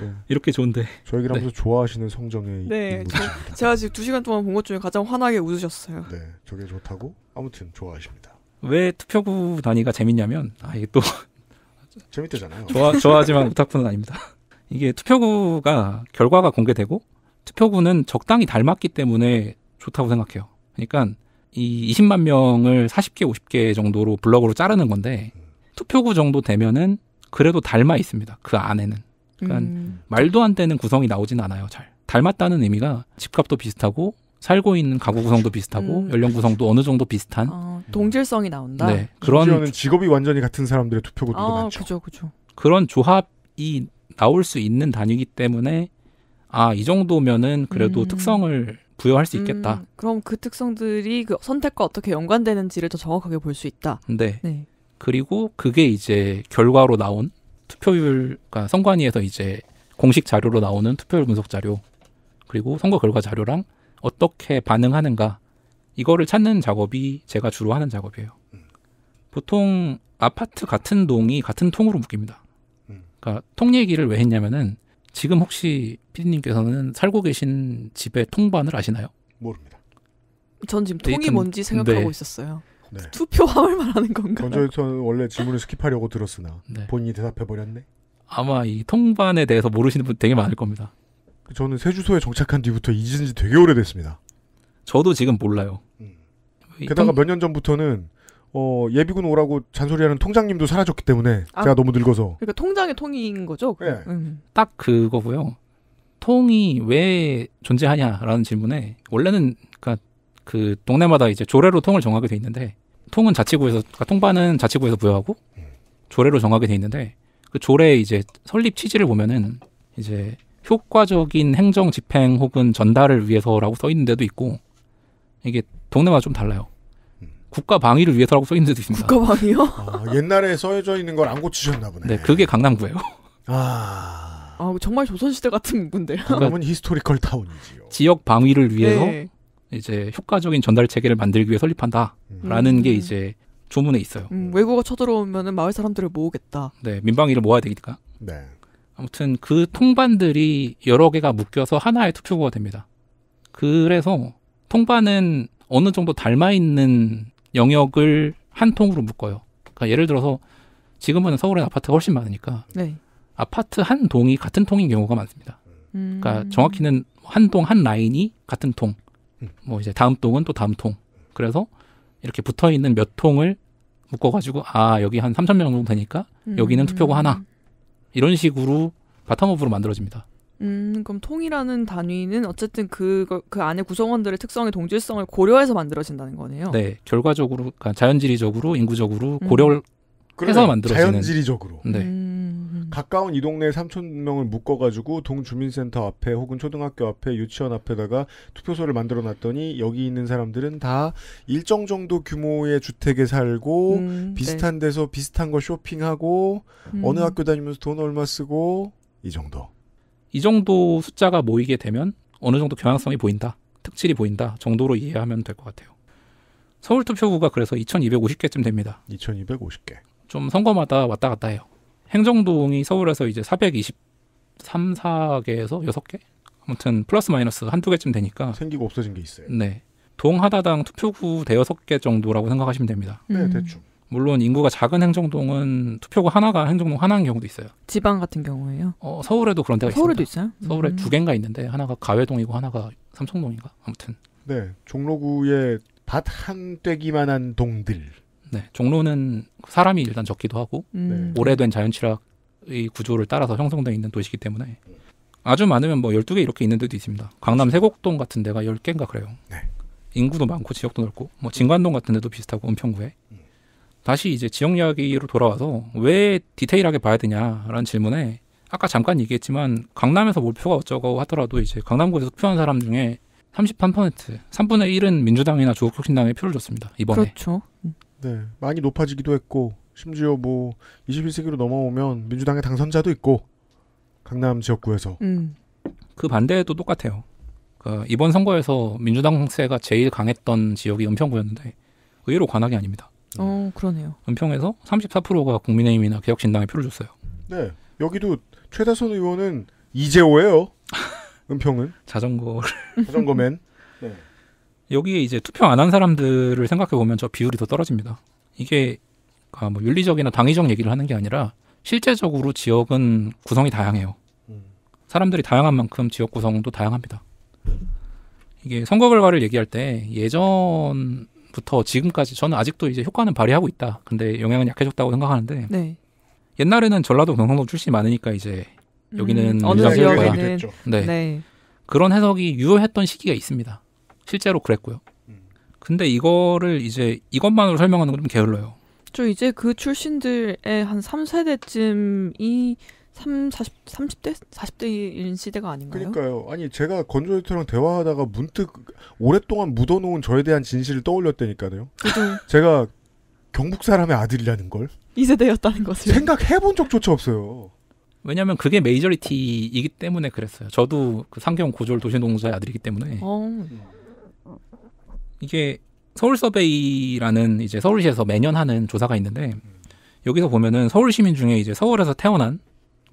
네. 이렇게 좋은데. 저에게 하면 네. 좋아하시는 성정의 네, 저, 제가 지금 두 시간 동안 본 것 중에 가장 환하게 웃으셨어요. 네, 저게 좋다고 아무튼 좋아하십니다. 왜 투표구 단위가 재밌냐면 아 이게 또 재밌대잖아요. 좋아 좋아하지만 부탁쿠는 아닙니다. 이게 투표구가 결과가 공개되고 투표구는 적당히 닮았기 때문에 좋다고 생각해요. 그러니까 이 20만 명을 40개, 50개 정도로 블럭으로 자르는 건데 투표구 정도 되면은 그래도 닮아 있습니다. 그 안에는. 그러니까 음. 말도 안 되는 구성이 나오진 않아요. 잘 닮았다는 의미가 집값도 비슷하고 살고 있는 가구 구성도 비슷하고 음. 연령 구성도 어느 정도 비슷한 어, 동질성이 나온다. 네, 그런 직업이 완전히 같은 사람들의 투표구도 아, 많죠. 그죠, 그죠. 그런 조합이 나올 수 있는 단위이기 때문에 아, 이 정도면은 그래도 음. 특성을 부여할 수 음, 있겠다. 음, 그럼 그 특성들이 그 선택과 어떻게 연관되는지를 더 정확하게 볼 수 있다. 네. 네. 그리고 그게 이제 결과로 나온 투표율, 그러니까 선관위에서 이제 공식 자료로 나오는 투표율 분석 자료, 그리고 선거 결과 자료랑 어떻게 반응하는가, 이거를 찾는 작업이 제가 주로 하는 작업이에요. 보통 아파트 같은 동이 같은 통으로 묶입니다. 음. 그러니까 통 얘기를 왜 했냐면은 지금 혹시 피디님께서는 살고 계신 집의 통반을 아시나요? 모릅니다. 전 지금 데이트는- 네, 뭔지 생각하고 네. 있었어요. 네. 투표함을 말하는 건가? 먼저 저는 원래 질문을 스킵하려고 들었으나 네. 본인이 대답해 버렸네. 아마 이 통반에 대해서 모르시는 분 되게 많을 겁니다. 저는 새 주소에 정착한 뒤부터 잊은 지 되게 오래됐습니다. 저도 지금 몰라요. 음. 이 게다가 통- 몇년 전부터는 어, 예비군 오라고 잔소리하는 통장님도 사라졌기 때문에 아, 제가 너무 늙어서. 그러니까 통장의 통인 거죠. 네. 음. 딱 그거고요. 통이 왜 존재하냐라는 질문에 원래는 그러니까 그 동네마다 이제 조례로 통을 정하게 돼 있는데 통은 자치구에서 그러니까 통반은 자치구에서 부여하고 조례로 정하게 돼 있는데 그 조례의 이제 설립 취지를 보면은 이제 효과적인 행정 집행 혹은 전달을 위해서라고 써 있는 데도 있고 이게 동네마다 좀 달라요. 국가 방위를 위해서라고 써 있는 데도 있습니다. 국가 방위요? 아, 옛날에 써져 있는 걸 안 고치셨나 보네. 네, 그게 강남구예요. 아. 아, 정말 조선시대 같은 문데요 강남은 히스토리컬 타운이지요. 지역 방위를 위해서 네. 이제 효과적인 전달 체계를 만들기 위해 설립한다라는 음. 게 이제 조문에 있어요. 음, 외국어 쳐들어오면은 마을 사람들을 모으겠다. 네, 민방위를 모아야 되니까. 네. 아무튼 그 통반들이 여러 개가 묶여서 하나의 투표구가 됩니다. 그래서 통반은 어느 정도 닮아 있는 영역을 한 통으로 묶어요. 그러니까 예를 들어서 지금은 서울에 아파트가 훨씬 많으니까 네. 아파트 한 동이 같은 통인 경우가 많습니다. 그러니까 음. 그러니까 정확히는 한 동 한 라인이 같은 통, 음. 뭐 이제 다음 동은 또 다음 통. 그래서 이렇게 붙어 있는 몇 통을 묶어가지고 아 여기 한 3천 명 정도 되니까 여기는 음. 투표구 하나 이런 식으로 바텀업으로 만들어집니다. 음, 그럼 통이라는 단위는 어쨌든 그, 그 안에 구성원들의 특성의 동질성을 고려해서 만들어진다는 거네요. 네, 결과적으로, 그러니까 자연지리적으로, 인구적으로 음. 고려해서 만들어지 자연지리적으로. 네. 음, 음. 가까운 이 동네 에 3천 명을 묶어가지고 동주민센터 앞에 혹은 초등학교 앞에 유치원 앞에다가 투표소를 만들어놨더니 여기 있는 사람들은 다 일정 정도 규모의 주택에 살고 음, 네. 비슷한 네. 데서 비슷한 거 쇼핑하고 음. 어느 학교 다니면서 돈 얼마 쓰고 이 정도. 이 정도 숫자가 모이게 되면 어느 정도 경향성이 보인다, 특질이 보인다 정도로 이해하면 될 것 같아요. 서울 투표구가 그래서 2,250개쯤 됩니다. 2,250개. 좀 선거마다 왔다 갔다 해요. 행정동이 서울에서 이제 423, 4개에서 6개? 아무튼 플러스 마이너스 한두 개쯤 되니까 생기고 없어진 게 있어요. 네. 동하다당 투표구 대여섯 개 정도라고 생각하시면 됩니다. 네, 음. 대충. 물론 인구가 작은 행정동은 투표구 하나가 행정동 하나인 경우도 있어요. 지방 같은 경우에요? 어, 서울에도 그런 데가 서울에도 있습니다. 있어요? 서울에 음. 두 개가 있는데 하나가 가회동이고 하나가 삼성동인가 아무튼. 네, 종로구의 밭 한 떼기만한 동들. 네, 종로는 사람이 일단 적기도 하고 음. 네. 오래된 자연치락의 구조를 따라서 형성되어 있는 도시이기 때문에 아주 많으면 뭐 열두 개 이렇게 있는 데도 있습니다. 강남 세곡동 같은 데가 열개인가 그래요. 네. 인구도 많고 지역도 넓고 뭐 진관동 같은 데도 비슷하고 은평구에 다시 이제 지역 이야기로 돌아와서 왜 디테일하게 봐야 되냐라는 질문에 아까 잠깐 얘기했지만 강남에서 몰표가 어쩌고 하더라도 이제 강남구에서 투표한 사람 중에 33%, 3분의 1은 민주당이나 조국혁신당에 표를 줬습니다. 이번에. 그렇죠. 네, 많이 높아지기도 했고 심지어 뭐 21세기로 넘어오면 민주당의 당선자도 있고 강남 지역구에서. 음. 그 반대도 똑같아요. 그러니까 이번 선거에서 민주당 세가 제일 강했던 지역이 은평구였는데 의외로 관악이 아닙니다. 어, 그러네요. 은평에서 34%가 국민의힘이나 개혁신당에 표를 줬어요. 네. 여기도 최다선 의원은 이재호예요. 은평은 자전거를 자전거맨. 네. 여기에 이제 투표 안 한 사람들을 생각해 보면 저 비율이 더 떨어집니다. 이게 그러니까 뭐 윤리적이나 당위적 얘기를 하는 게 아니라 실제적으로 지역은 구성이 다양해요. 음. 사람들이 다양한 만큼 지역 구성도 다양합니다. 이게 선거 결과를 얘기할 때 예전 부터 지금까지 저는 아직도 이제 효과는 발휘하고 있다. 근데 영향은 약해졌다고 생각하는데 네. 옛날에는 전라도 경상도 출신이 많으니까 이제 음, 여기는 음, 어느 지역에는 네. 네. 네. 그런 해석이 유효했던 시기가 있습니다. 실제로 그랬고요. 음. 근데 이거를 이제 이것만으로 설명하는 건 좀 게을러요. 저 이제 그 출신들의 한3세대쯤이 삼 사십 삼십 대 사십 대인 시대가 아닌가요? 그러니까요. 아니 제가 건조 에터랑 대화하다가 문득 오랫동안 묻어놓은 저에 대한 진실을 떠올렸다니까요. 제가 경북 사람의 아들이라는 걸. 이 세대였다는 것을. 생각해본 적조차 없어요. 왜냐하면 그게 메이저리티이기 때문에 그랬어요. 저도 그 상경 고졸 도시농사의 아들이기 때문에. 어. 이게 서울서베이라는 이제 서울시에서 매년 하는 조사가 있는데 여기서 보면은 서울 시민 중에 이제 서울에서 태어난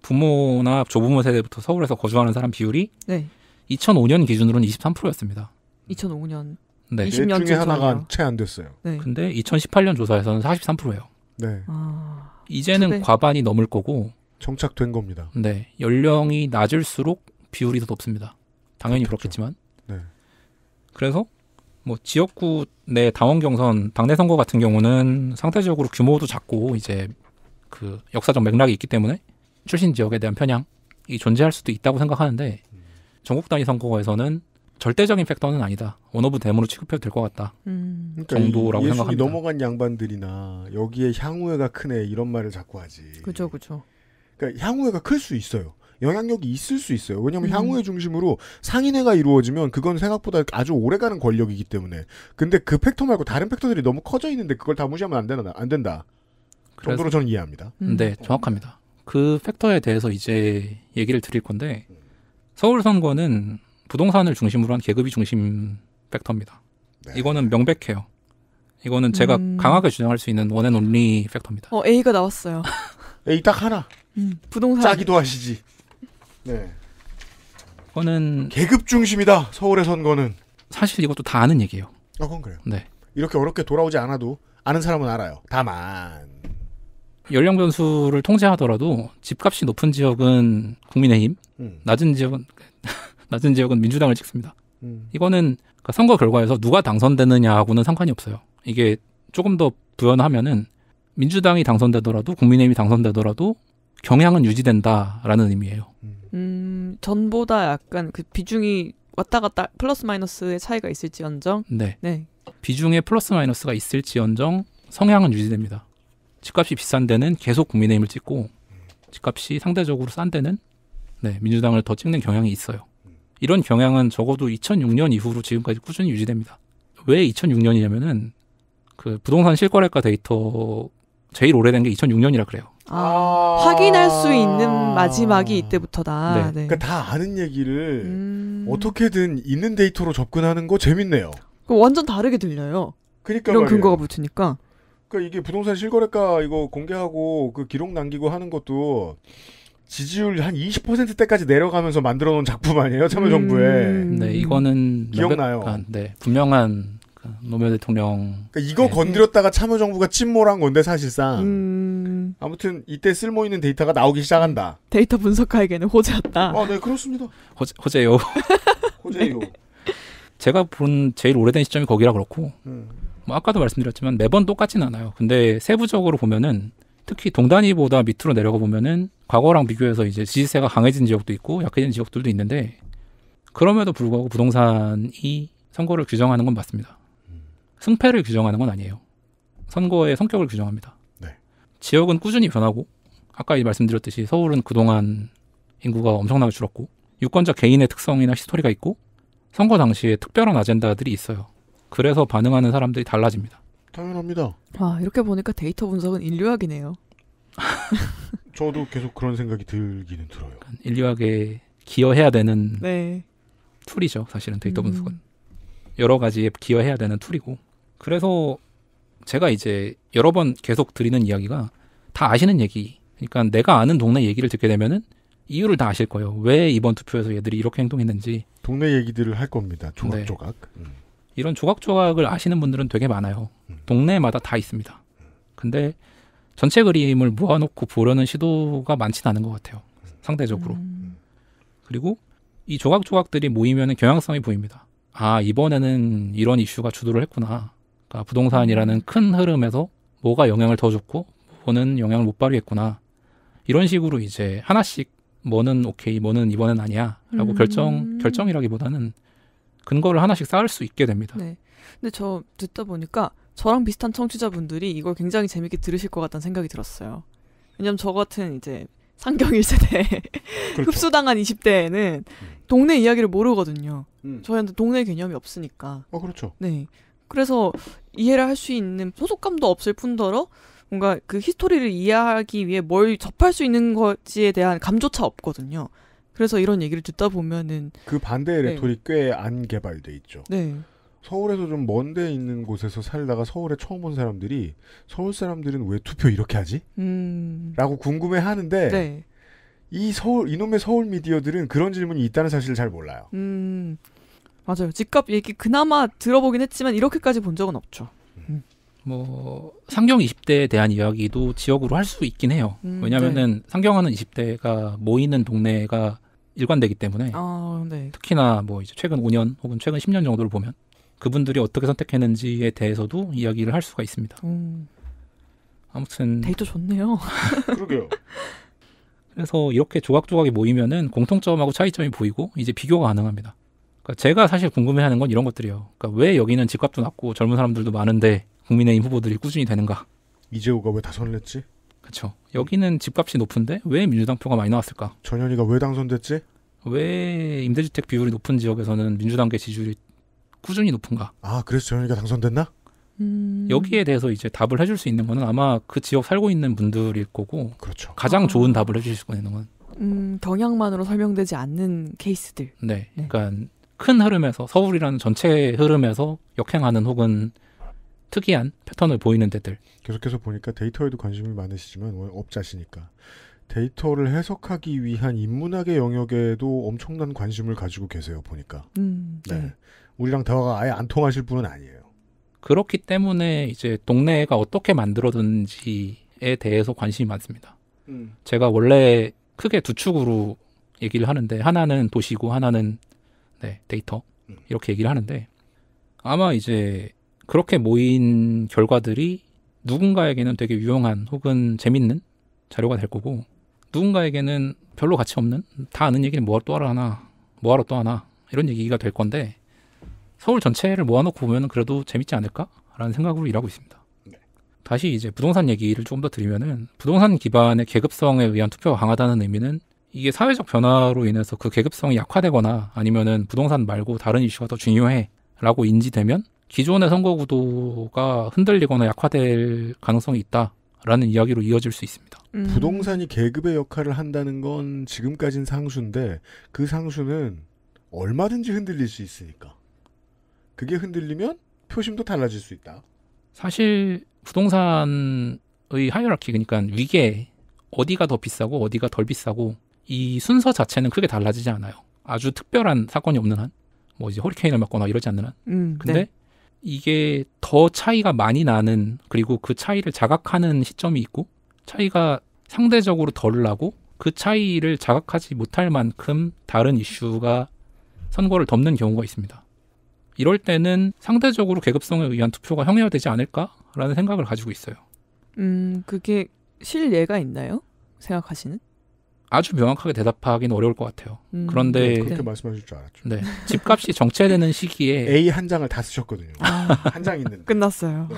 부모나 조부모 세대부터 서울에서 거주하는 사람 비율이 네. 2005년 기준으로는 23%였습니다. 2005년. 네. 20년 그 중에 하나가 채 안 됐어요. 네. 근데 2018년 조사에서는 43%예요. 네. 아... 이제는 최대... 과반이 넘을 거고 정착된 겁니다. 네. 연령이 낮을수록 비율이 더 높습니다. 당연히 그렇죠. 그렇겠지만. 네. 그래서 뭐 지역구 내 당원 경선 당내 선거 같은 경우는 상대적으로 규모도 작고 이제 그 역사적 맥락이 있기 때문에 출신 지역에 대한 편향이 존재할 수도 있다고 생각하는데 전국 단위 선거에서는 절대적인 팩터는 아니다. 원오브 데모로 취급해도 될것 같다. 음. 그러니까 정도라 생각합니다. 넘어간 양반들이나 여기에 향후회가 크네 이런 말을 자꾸 하지. 그죠, 그죠. 그러니까 향후회가 클 수 있어요. 영향력이 있을 수 있어요. 왜냐하면 음. 향후회 중심으로 상인회가 이루어지면 그건 생각보다 아주 오래가는 권력이기 때문에. 근데 그 팩터 말고 다른 팩터들이 너무 커져 있는데 그걸 다 무시하면 안 된다. 안 된다. 정도로 저는 이해합니다. 음. 네, 정확합니다. 그 팩터에 대해서 이제 얘기를 드릴 건데 서울 선거는 부동산을 중심으로 한 계급이 중심 팩터입니다. 네. 이거는 명백해요. 이거는 제가 음. 강하게 주장할 수 있는 원앤 온리 팩터입니다. 어, A가 나왔어요. A 예, 딱 하나. 음, 부동산. 짜기도 하시지. 네. 이거는 계급 중심이다. 서울의 선거는. 사실 이것도 다 아는 얘기예요. 어, 그건 그래요. 네. 이렇게 어렵게 돌아오지 않아도 아는 사람은 알아요. 다만 연령 변수를 통제하더라도 집값이 높은 지역은 국민의힘, 음. 낮은 지역은 낮은 지역은 민주당을 찍습니다. 음. 이거는 그러니까 선거 결과에서 누가 당선되느냐하고는 상관이 없어요. 이게 조금 더 부연하면은 민주당이 당선되더라도 국민의힘이 당선되더라도 경향은 유지된다라는 의미예요. 음, 음 전보다 약간 그 비중이 왔다 갔다 플러스 마이너스의 차이가 있을지언정. 네. 네. 비중에 플러스 마이너스가 있을지언정 성향은 유지됩니다. 집값이 비싼 데는 계속 국민의힘을 찍고 집값이 상대적으로 싼 데는 네, 민주당을 더 찍는 경향이 있어요. 이런 경향은 적어도 2006년 이후로 지금까지 꾸준히 유지됩니다. 왜 2006년이냐면은 그 부동산 실거래가 데이터 제일 오래된 게 2006년이라 그래요. 아, 아~ 확인할 수 있는 마지막이 이때부터다. 네. 네. 그러니까 다 아는 얘기를 음... 어떻게든 있는 데이터로 접근하는 거 재밌네요. 완전 다르게 들려요. 그러니까 이런 말이에요. 근거가 붙으니까. 그러니까 이게 부동산 실거래가 이거 공개하고 그 기록 남기고 하는 것도 지지율 한 20%대까지 내려가면서 만들어 놓은 작품 아니에요? 참여정부에. 음... 네, 이거는 기억나요. 아, 네, 분명한 그 노무현 대통령. 그러니까 이거 네. 건드렸다가 참여정부가 찜몰한 건데 사실상. 음... 아무튼 이때 쓸모 있는 데이터가 나오기 시작한다. 데이터 분석가에게는 호재였다. 아, 네, 그렇습니다. 호재, 호재요. 호재요. 네. 제가 본 제일 오래된 시점이 거기라 그렇고. 음. 뭐 아까도 말씀드렸지만 매번 똑같진 않아요. 근데 세부적으로 보면은 특히 동단위보다 밑으로 내려가 보면은 과거랑 비교해서 이제 지지세가 강해진 지역도 있고 약해진 지역들도 있는데 그럼에도 불구하고 부동산이 선거를 규정하는 건 맞습니다. 승패를 규정하는 건 아니에요. 선거의 성격을 규정합니다. 네. 지역은 꾸준히 변하고 아까 말씀드렸듯이 서울은 그동안 인구가 엄청나게 줄었고 유권자 개인의 특성이나 히스토리가 있고 선거 당시에 특별한 아젠다들이 있어요. 그래서 반응하는 사람들이 달라집니다. 당연합니다. 와 이렇게 보니까 데이터 분석은 인류학이네요. 저도 계속 그런 생각이 들기는 들어요. 인류학에 기여해야 되는 네. 툴이죠. 사실은 데이터 음. 분석은 여러 가지에 기여해야 되는 툴이고 그래서 제가 이제 여러 번 계속 드리는 이야기가 다 아시는 얘기. 그러니까 내가 아는 동네 얘기를 듣게 되면은 이유를 다 아실 거예요. 왜 이번 투표에서 얘들이 이렇게 행동했는지. 동네 얘기들을 할 겁니다. 조각조각. 네. 음. 이런 조각조각을 아시는 분들은 되게 많아요. 음. 동네마다 다 있습니다. 근데 전체 그림을 모아놓고 보려는 시도가 많진 않은 것 같아요. 상대적으로. 음. 그리고 이 조각조각들이 모이면 경향성이 보입니다. 아, 이번에는 이런 이슈가 주도를 했구나. 그러니까 부동산이라는 음. 큰 흐름에서 뭐가 영향을 더 줬고, 뭐는 영향을 못 발휘했구나. 이런 식으로 이제 하나씩 뭐는 오케이, 뭐는 이번엔 아니야. 라고 음. 결정, 결정이라기보다는 근거를 하나씩 쌓을 수 있게 됩니다. 네. 근데 저 듣다 보니까 저랑 비슷한 청취자분들이 이걸 굉장히 재밌게 들으실 것 같다는 생각이 들었어요. 왜냐면 저 같은 이제 상경 1세대 그렇죠. 흡수당한 20대에는 음. 동네 이야기를 모르거든요. 음. 저희한테 동네 개념이 없으니까. 어, 그렇죠. 네. 그래서 이해를 할 수 있는 소속감도 없을 뿐더러 뭔가 그 히스토리를 이해하기 위해 뭘 접할 수 있는 것지에 대한 감조차 없거든요. 그래서 이런 얘기를 듣다 보면은 그 반대의 레토리 네. 꽤안 개발돼 있죠. 네. 서울에서 좀 먼데 있는 곳에서 살다가 서울에 처음 온 사람들이 서울 사람들은 왜 투표 이렇게 하지? 음... 라고 궁금해 하는데 네. 이 서울 이놈의 서울 미디어들은 그런 질문이 있다는 사실을 잘 몰라요. 음. 맞아요. 집값 얘기 그나마 들어보긴 했지만 이렇게까지 본 적은 없죠. 음. 음. 뭐 상경 20대에 대한 이야기도 지역으로 할 수 있긴 해요. 음, 왜냐면은 네. 상경하는 20대가 모이는 동네가 일관되기 때문에 아, 네. 특히나 뭐 이제 최근 5년 혹은 최근 10년 정도를 보면 그분들이 어떻게 선택했는지에 대해서도 이야기를 할 수가 있습니다. 음. 아무튼 데이터 좋네요. 그러게요. 그래서 이렇게 조각조각이 모이면은 공통점하고 차이점이 보이고 이제 비교가 가능합니다. 그러니까 제가 사실 궁금해하는 건 이런 것들이에요. 그러니까 왜 여기는 집값도 낮고 젊은 사람들도 많은데 국민의힘 후보들이 꾸준히 되는가? 이재호가 왜 다선을 냈지 그렇죠. 여기는 집값이 높은데 왜 민주당 표가 많이 나왔을까? 전현희가 왜 당선됐지? 왜 임대주택 비율이 높은 지역에서는 민주당계 지지율이 꾸준히 높은가? 아, 그래서 전현희가 당선됐나? 음... 여기에 대해서 이제 답을 해줄 수 있는 거는 아마 그 지역 살고 있는 분들일 거고 그렇죠. 가장 아... 좋은 답을 해주실 거 있는 음, 경향만으로 설명되지 않는 케이스들. 네, 네. 그러니까 큰 흐름에서 서울이라는 전체 흐름에서 역행하는 혹은 특이한 패턴을 보이는 데들. 계속해서 보니까 데이터에도 관심이 많으시지만 업자시니까 데이터를 해석하기 위한 인문학의 영역에도 엄청난 관심을 가지고 계세요 보니까. 음, 네. 네. 우리랑 대화가 아예 안 통하실 분은 아니에요. 그렇기 때문에 이제 동네가 어떻게 만들어졌는지에 대해서 관심이 많습니다. 음. 제가 원래 크게 두 축으로 얘기를 하는데 하나는 도시고 하나는 네, 데이터 음. 이렇게 얘기를 하는데 아마 이제 그렇게 모인 결과들이 누군가에게는 되게 유용한 혹은 재밌는 자료가 될 거고 누군가에게는 별로 가치 없는 다 아는 얘기는 뭐하러 또 하나 뭐하러 또 하나 이런 얘기가 될 건데 서울 전체를 모아놓고 보면 그래도 재밌지 않을까라는 생각으로 일하고 있습니다. 네. 다시 이제 부동산 얘기를 조금 더 드리면은 부동산 기반의 계급성에 의한 투표가 강하다는 의미는 이게 사회적 변화로 인해서 그 계급성이 약화되거나 아니면은 부동산 말고 다른 이슈가 더 중요해라고 인지되면 기존의 선거 구도가 흔들리거나 약화될 가능성이 있다라는 이야기로 이어질 수 있습니다. 음. 부동산이 계급의 역할을 한다는 건 지금까진 상수인데 그 상수는 얼마든지 흔들릴 수 있으니까 그게 흔들리면 표심도 달라질 수 있다. 사실 부동산의 하이어라키 그러니까 위계 어디가 더 비싸고 어디가 덜 비싸고 이 순서 자체는 크게 달라지지 않아요. 아주 특별한 사건이 없는 한, 뭐 이제 허리케인을 맞거나 이러지 않는 한. 음, 근데 네. 이게 더 차이가 많이 나는 그리고 그 차이를 자각하는 시점이 있고 차이가 상대적으로 덜 나고 그 차이를 자각하지 못할 만큼 다른 이슈가 선거를 덮는 경우가 있습니다. 이럴 때는 상대적으로 계급성에 의한 투표가 형해되지 않을까라는 생각을 가지고 있어요. 음, 그게 실례가 있나요? 생각하시는? 아주 명확하게 대답하기는 어려울 것 같아요. 음. 그런데 네, 그렇게 말씀하실 줄 알았죠. 네, 집값이 정체되는 시기에 A 한 장을 다 쓰셨거든요. 아. 한장 있는 끝났어요. 네.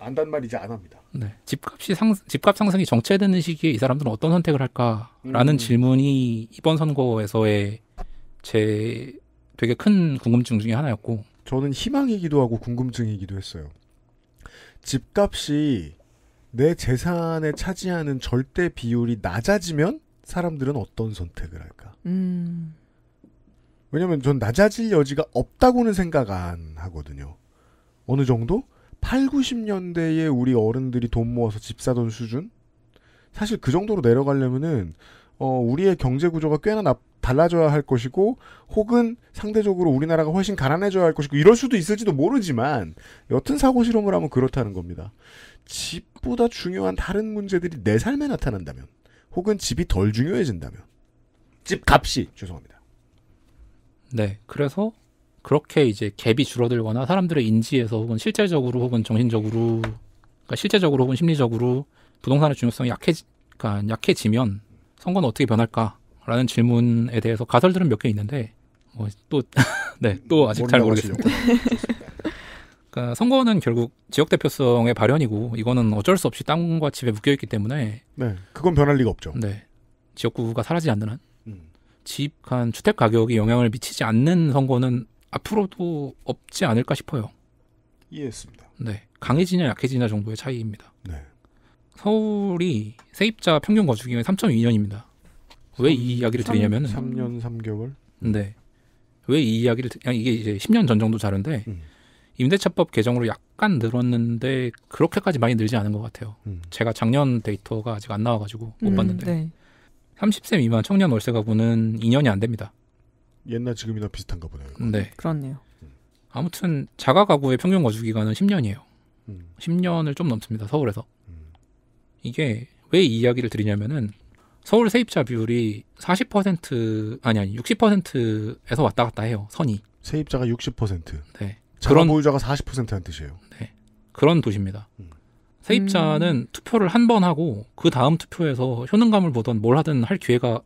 안단 말 이제 안 합니다. 네, 집값이 상 집값 상승이 정체되는 시기에 이 사람들은 어떤 선택을 할까라는 음. 질문이 이번 선거에서의 제 되게 큰 궁금증 중의 하나였고 저는 희망이기도 하고 궁금증이기도 했어요. 집값이 내 재산에 차지하는 절대 비율이 낮아지면 사람들은 어떤 선택을 할까? 음. 왜냐면 전 낮아질 여지가 없다고는 생각 안 하거든요. 어느 정도? 8, 90년대에 우리 어른들이 돈 모아서 집 사던 수준? 사실 그 정도로 내려가려면은 어, 우리의 경제 구조가 꽤나 나, 달라져야 할 것이고 혹은 상대적으로 우리나라가 훨씬 가난해져야 할 것이고 이럴 수도 있을지도 모르지만 여튼 사고 실험을 하면 그렇다는 겁니다. 집보다 중요한 다른 문제들이 내 삶에 나타난다면 혹은 집이 덜 중요해진다면 집 값이 죄송합니다. 네, 그래서 그렇게 이제 갭이 줄어들거나 사람들의 인지에서 혹은 실제적으로 혹은 정신적으로 그러니까 실제적으로 혹은 심리적으로 부동산의 중요성이 약해 그러니까 약해지면 선거는 어떻게 변할까라는 질문에 대해서 가설들은 몇 개 있는데 뭐 또네또 네, 아직 잘 모르겠습니다. 그러니까 선거는 결국 지역 대표성의 발현이고 이거는 어쩔 수 없이 땅과 집에 묶여 있기 때문에 네 그건 변할 리가 없죠. 네 지역구가 사라지지 않는 한 음. 집한 주택 가격이 영향을 미치지 않는 선거는 앞으로도 없지 않을까 싶어요. 이해했습니다. 네 강해지냐 약해지냐 정도의 차이입니다. 네. 서울이 세입자 평균 거주기간이 3.2년입니다. 왜 이 이야기를 드리냐면 3년 3개월? 네. 왜 이 이야기를 그냥 이게 이제 10년 전 정도 자료인데 음. 임대차법 개정으로 약간 늘었는데 그렇게까지 많이 늘지 않은 것 같아요. 음. 제가 작년 데이터가 아직 안 나와가지고 못 음, 봤는데 네. 30세 미만 청년 월세 가구는 2년이 안 됩니다. 옛날 지금이나 비슷한가 보네요. 이거. 네, 그렇네요. 음. 아무튼 자가 가구의 평균 거주 기간은 10년이에요. 음. 10년을 좀 넘습니다. 서울에서. 이게 왜 이 이야기를 드리냐면은 서울 세입자 비율이 40% 아니 아니 60%에서 왔다 갔다 해요. 선이. 세입자가 60%. 네. 그런 보유자가 4 0 한 뜻이에요. 네. 그런 도시입니다. 음. 세입자는 음. 투표를 한 번 하고 그 다음 투표에서 효능감을 보던 뭘 하든 할 기회가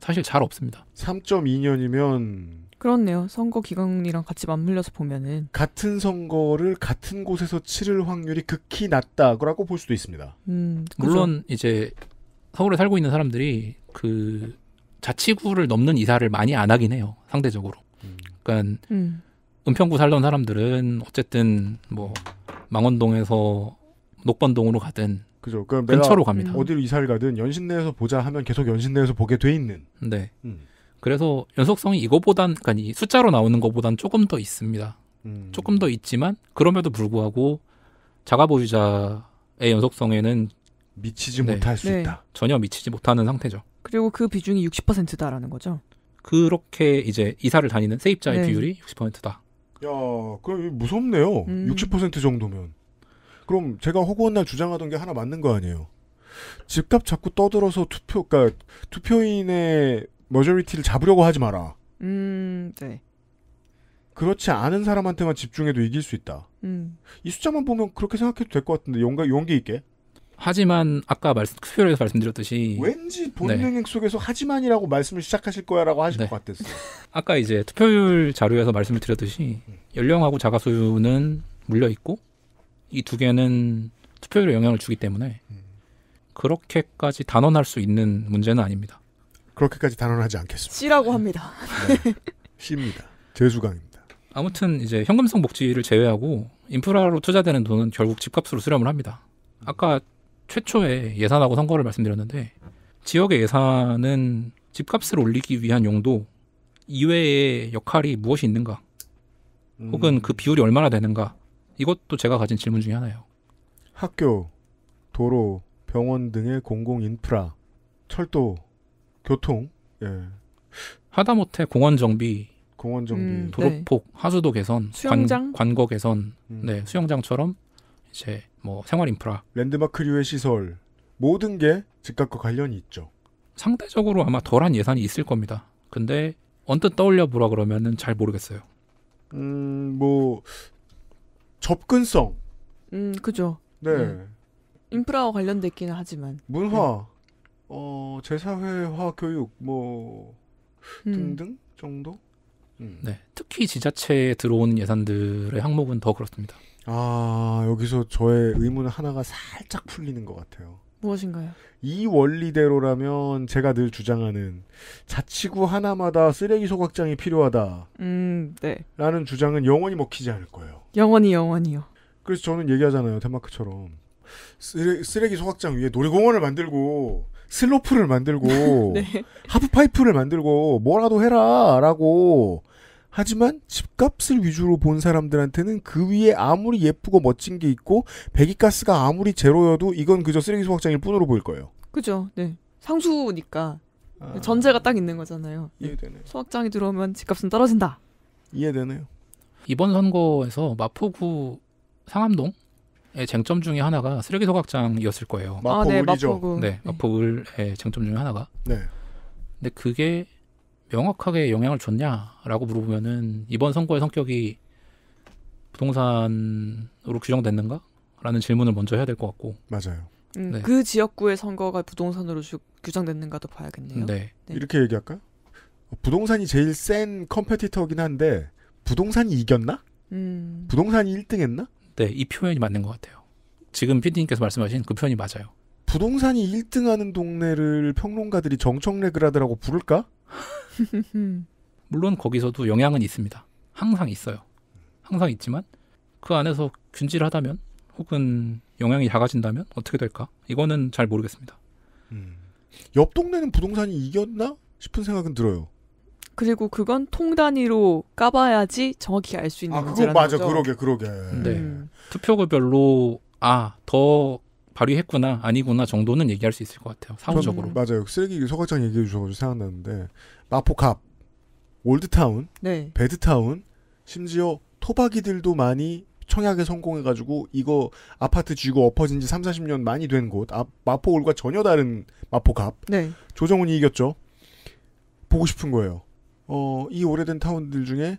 사실 잘 없습니다. 3.2년이면 그렇네요. 선거 기간이랑 같이 맞물려서 보면은 같은 선거를 같은 곳에서 치를 확률이 극히 낮다고볼 수도 있습니다. 음, 물론 이제 서울에 살고 있는 사람들이 그 자치구를 넘는 이사를 많이 안 하긴 해요. 상대적으로. 음. 그러니까 음. 은평구 살던 사람들은 어쨌든 뭐 망원동에서 녹번동으로 가든 그죠. 그러니까 근처로 갑니다. 음. 어디로 이사를 가든 연신내에서 보자 하면 계속 연신내에서 보게 돼 있는. 네. 음. 그래서 연속성이 이거보단 그러니까 숫자로 나오는 것보단 조금 더 있습니다. 음. 조금 더 있지만 그럼에도 불구하고 자가 보유자의 연속성에는 미치지 네. 못할 수 네. 있다. 전혀 미치지 못하는 상태죠. 그리고 그 비중이 60%다라는 거죠. 그렇게 이제 이사를 다니는 세입자의 네. 비율이 60%다. 야, 그럼 무섭네요. 음. 60% 정도면. 그럼 제가 허구한 날 주장하던 게 하나 맞는 거 아니에요? 집값 자꾸 떠들어서 투표, 그러니까 투표인의 머저리티를 잡으려고 하지 마라. 음, 네. 그렇지 않은 사람한테만 집중해도 이길 수 있다. 음. 이 숫자만 보면 그렇게 생각해도 될 것 같은데 용가 용기 있게. 하지만 아까 말씀 수요일에서 말씀드렸듯이 왠지 본능 네. 속에서 하지만이라고 말씀을 시작하실 거야라고 하실 네. 것 같았어요. 아까 이제 투표율 자료에서 말씀을 드렸듯이 음. 연령하고 자가 수는 물려 있고 이 두 개는 투표율에 영향을 주기 때문에 음. 그렇게까지 단언할 수 있는 문제는 아닙니다. 그렇게까지 단언하지 않겠습니다. 씨라고 합니다. 네. 씨입니다제수강입니다 아무튼 이제 현금성 복지를 제외하고 인프라로 투자되는 돈은 결국 집값으로 수렴을 합니다. 아까 최초의 예산하고 선거를 말씀드렸는데 지역의 예산은 집값을 올리기 위한 용도 이외의 역할이 무엇이 있는가 음. 혹은 그 비율이 얼마나 되는가 이것도 제가 가진 질문 중에 하나예요. 학교, 도로, 병원 등의 공공 인프라, 철도 교통, 예. 하다못해 공원 정비, 공원 정비, 음, 도로폭, 네. 하수도 개선, 수영장, 관, 거 개선, 음. 네 수영장처럼 이제 뭐 생활 인프라, 랜드마크류의 시설 모든 게즉각과 관련이 있죠. 상대적으로 아마 덜한 예산이 있을 겁니다. 근데 언뜻 떠올려 보라 그러면은 잘 모르겠어요. 음, 뭐 접근성. 음, 그죠. 네. 음. 인프라와 관련있기는 하지만 문화, 네. 어, 제사회화 교육 뭐 음. 등등 음. 정도? 음. 네, 특히 지자체에 들어오는 예산들의 항목은 더 그렇습니다. 아, 여기서 저의 의문 하나가 살짝 풀리는 것 같아요. 무엇인가요? 이 원리대로라면 제가 늘 주장하는 자치구 하나마다 쓰레기 소각장이 필요하다. 음, 네. 라는 주장은 영원히 먹히지 않을 거예요. 영원히 영원히요. 그래서 저는 얘기하잖아요. 덴마크처럼. 쓰레, 쓰레기 소각장 위에 놀이공원을 만들고 슬로프를 만들고 네. 하프파이프를 만들고 뭐라도 해라라고 하지만 집값을 위주로 본 사람들한테는 그 위에 아무리 예쁘고 멋진 게 있고 배기가스가 아무리 제로여도 이건 그저 쓰레기 소각장일 뿐으로 보일 거예요. 그죠. 네. 상수니까 아... 전제가 딱 있는 거잖아요. 네. 이해되네. 소각장이 들어오면 집값은 떨어진다. 이해되네요. 이번 선거에서 마포구 상암동 쟁점 중에 하나가 쓰레기 소각장이었을 거예요. 마포 울이죠. 아, 마 네, 마포울의 네, 네. 쟁점 중에 하나가. 네. 근데 그게 명확하게 영향을 줬냐라고 물어보면은 이번 선거의 성격이 부동산으로 규정됐는가라는 질문을 먼저 해야 될 것 같고. 맞아요. 음, 네. 그 지역구의 선거가 부동산으로 주, 규정됐는가도 봐야겠네요. 네. 네. 이렇게 얘기할까? 부동산이 제일 센 컴페티터긴 한데 부동산이 이겼나? 음. 부동산이 1등했나? 네, 이 표현이 맞는 것 같아요. 지금 피디님께서 말씀하신 그 표현이 맞아요. 부동산이 1등하는 동네를 평론가들이 정청래그라드라고 부를까? 물론 거기서도 영향은 있습니다. 항상 있어요. 항상 있지만 그 안에서 균질하다면 혹은 영향이 작아진다면 어떻게 될까? 이거는 잘 모르겠습니다. 음. 옆 동네는 부동산이 이겼나 싶은 생각은 들어요. 그리고 그건 통 단위로 까봐야지 정확히 알 수 있는 아, 그거 맞아. 거죠. 그러게, 그러게. 네. 음. 투표구별로 아, 더 발휘했구나, 아니구나 정도는 얘기할 수 있을 것 같아요. 상후적으로 음. 맞아요. 쓰레기 소각장 얘기해 주셔가지고 생각났는데 마포갑 올드타운, 네. 배드타운, 심지어 토박이들도 많이 청약에 성공해가지고 이거 아파트 쥐고 엎어진 지 3, 40년 많이 된 곳, 아, 마포올과 전혀 다른 마포갑. 네. 조정훈이 이겼죠. 보고 싶은 거예요. 어, 이 오래된 타운들 중에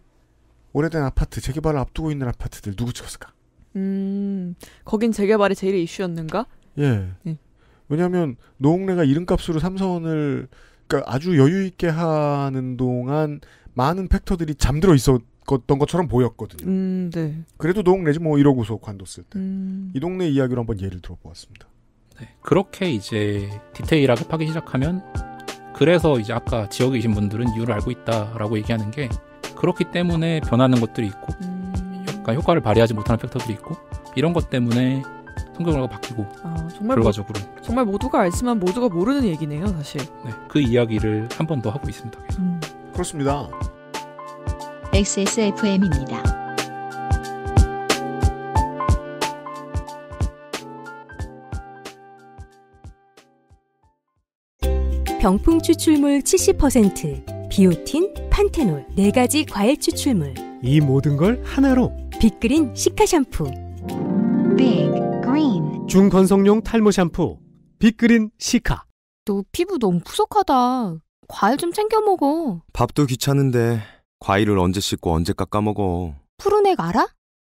오래된 아파트 재개발을 앞두고 있는 아파트들 누구 찍었을까? 음, 거긴 재개발이 제일 이슈였는가? 예. 네. 예. 왜냐하면 노홍래가 이름값으로 삼선을 그러니까 아주 여유 있게 하는 동안 많은 팩터들이 잠들어 있었던 것처럼 보였거든요. 음, 네. 그래도 노홍래지뭐 이러고서 관뒀을 때. 음. 이 동네 이야기로 한번 예를 들어보았습니다. 네, 그렇게 이제 디테일하게 파기 시작하면 그래서 이제 아까 지역에 계신 분들은 이유를 알고 있다라고 얘기하는 게 그렇기 때문에 변하는 것들이 있고 음. 약간 효과를 발휘하지 못하는 팩터들이 있고 이런 것 때문에 성격으로 바뀌고 아, 정말 결과적으로 모, 정말 모두가 알지만 모두가 모르는 얘기네요 사실 네, 그 이야기를 한 번 더 하고 있습니다 음. 그렇습니다 XSFM입니다 병풍 추출물 70%, 비오틴, 판테놀 네 가지 과일 추출물. 이 모든 걸 하나로 빅그린 시카 샴푸. 빅 그린 중건성용 탈모 샴푸 빅그린 시카. 너 피부 너무 푸석하다. 과일 좀 챙겨 먹어. 밥도 귀찮은데 과일을 언제 씻고 언제 깎아 먹어. 푸르넥 알아?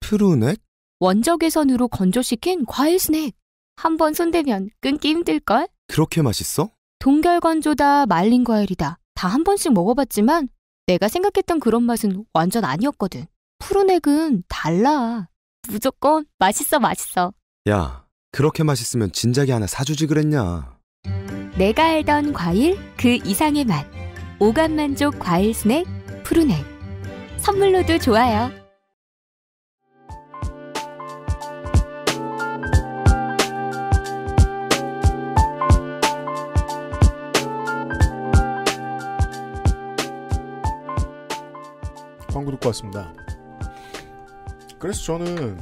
푸르넥? 원적외선으로 건조시킨 과일 스낵. 한 번 손대면 끊기 힘들걸? 그렇게 맛있어? 동결건조다, 말린 과일이다 다 한 번씩 먹어봤지만 내가 생각했던 그런 맛은 완전 아니었거든. 푸른 액은 달라. 무조건 맛있어 맛있어. 야, 그렇게 맛있으면 진작에 하나 사주지 그랬냐. 내가 알던 과일 그 이상의 맛. 오감 만족 과일 스낵 푸른 액. 선물로도 좋아요. 것 같습니다. 그래서 저는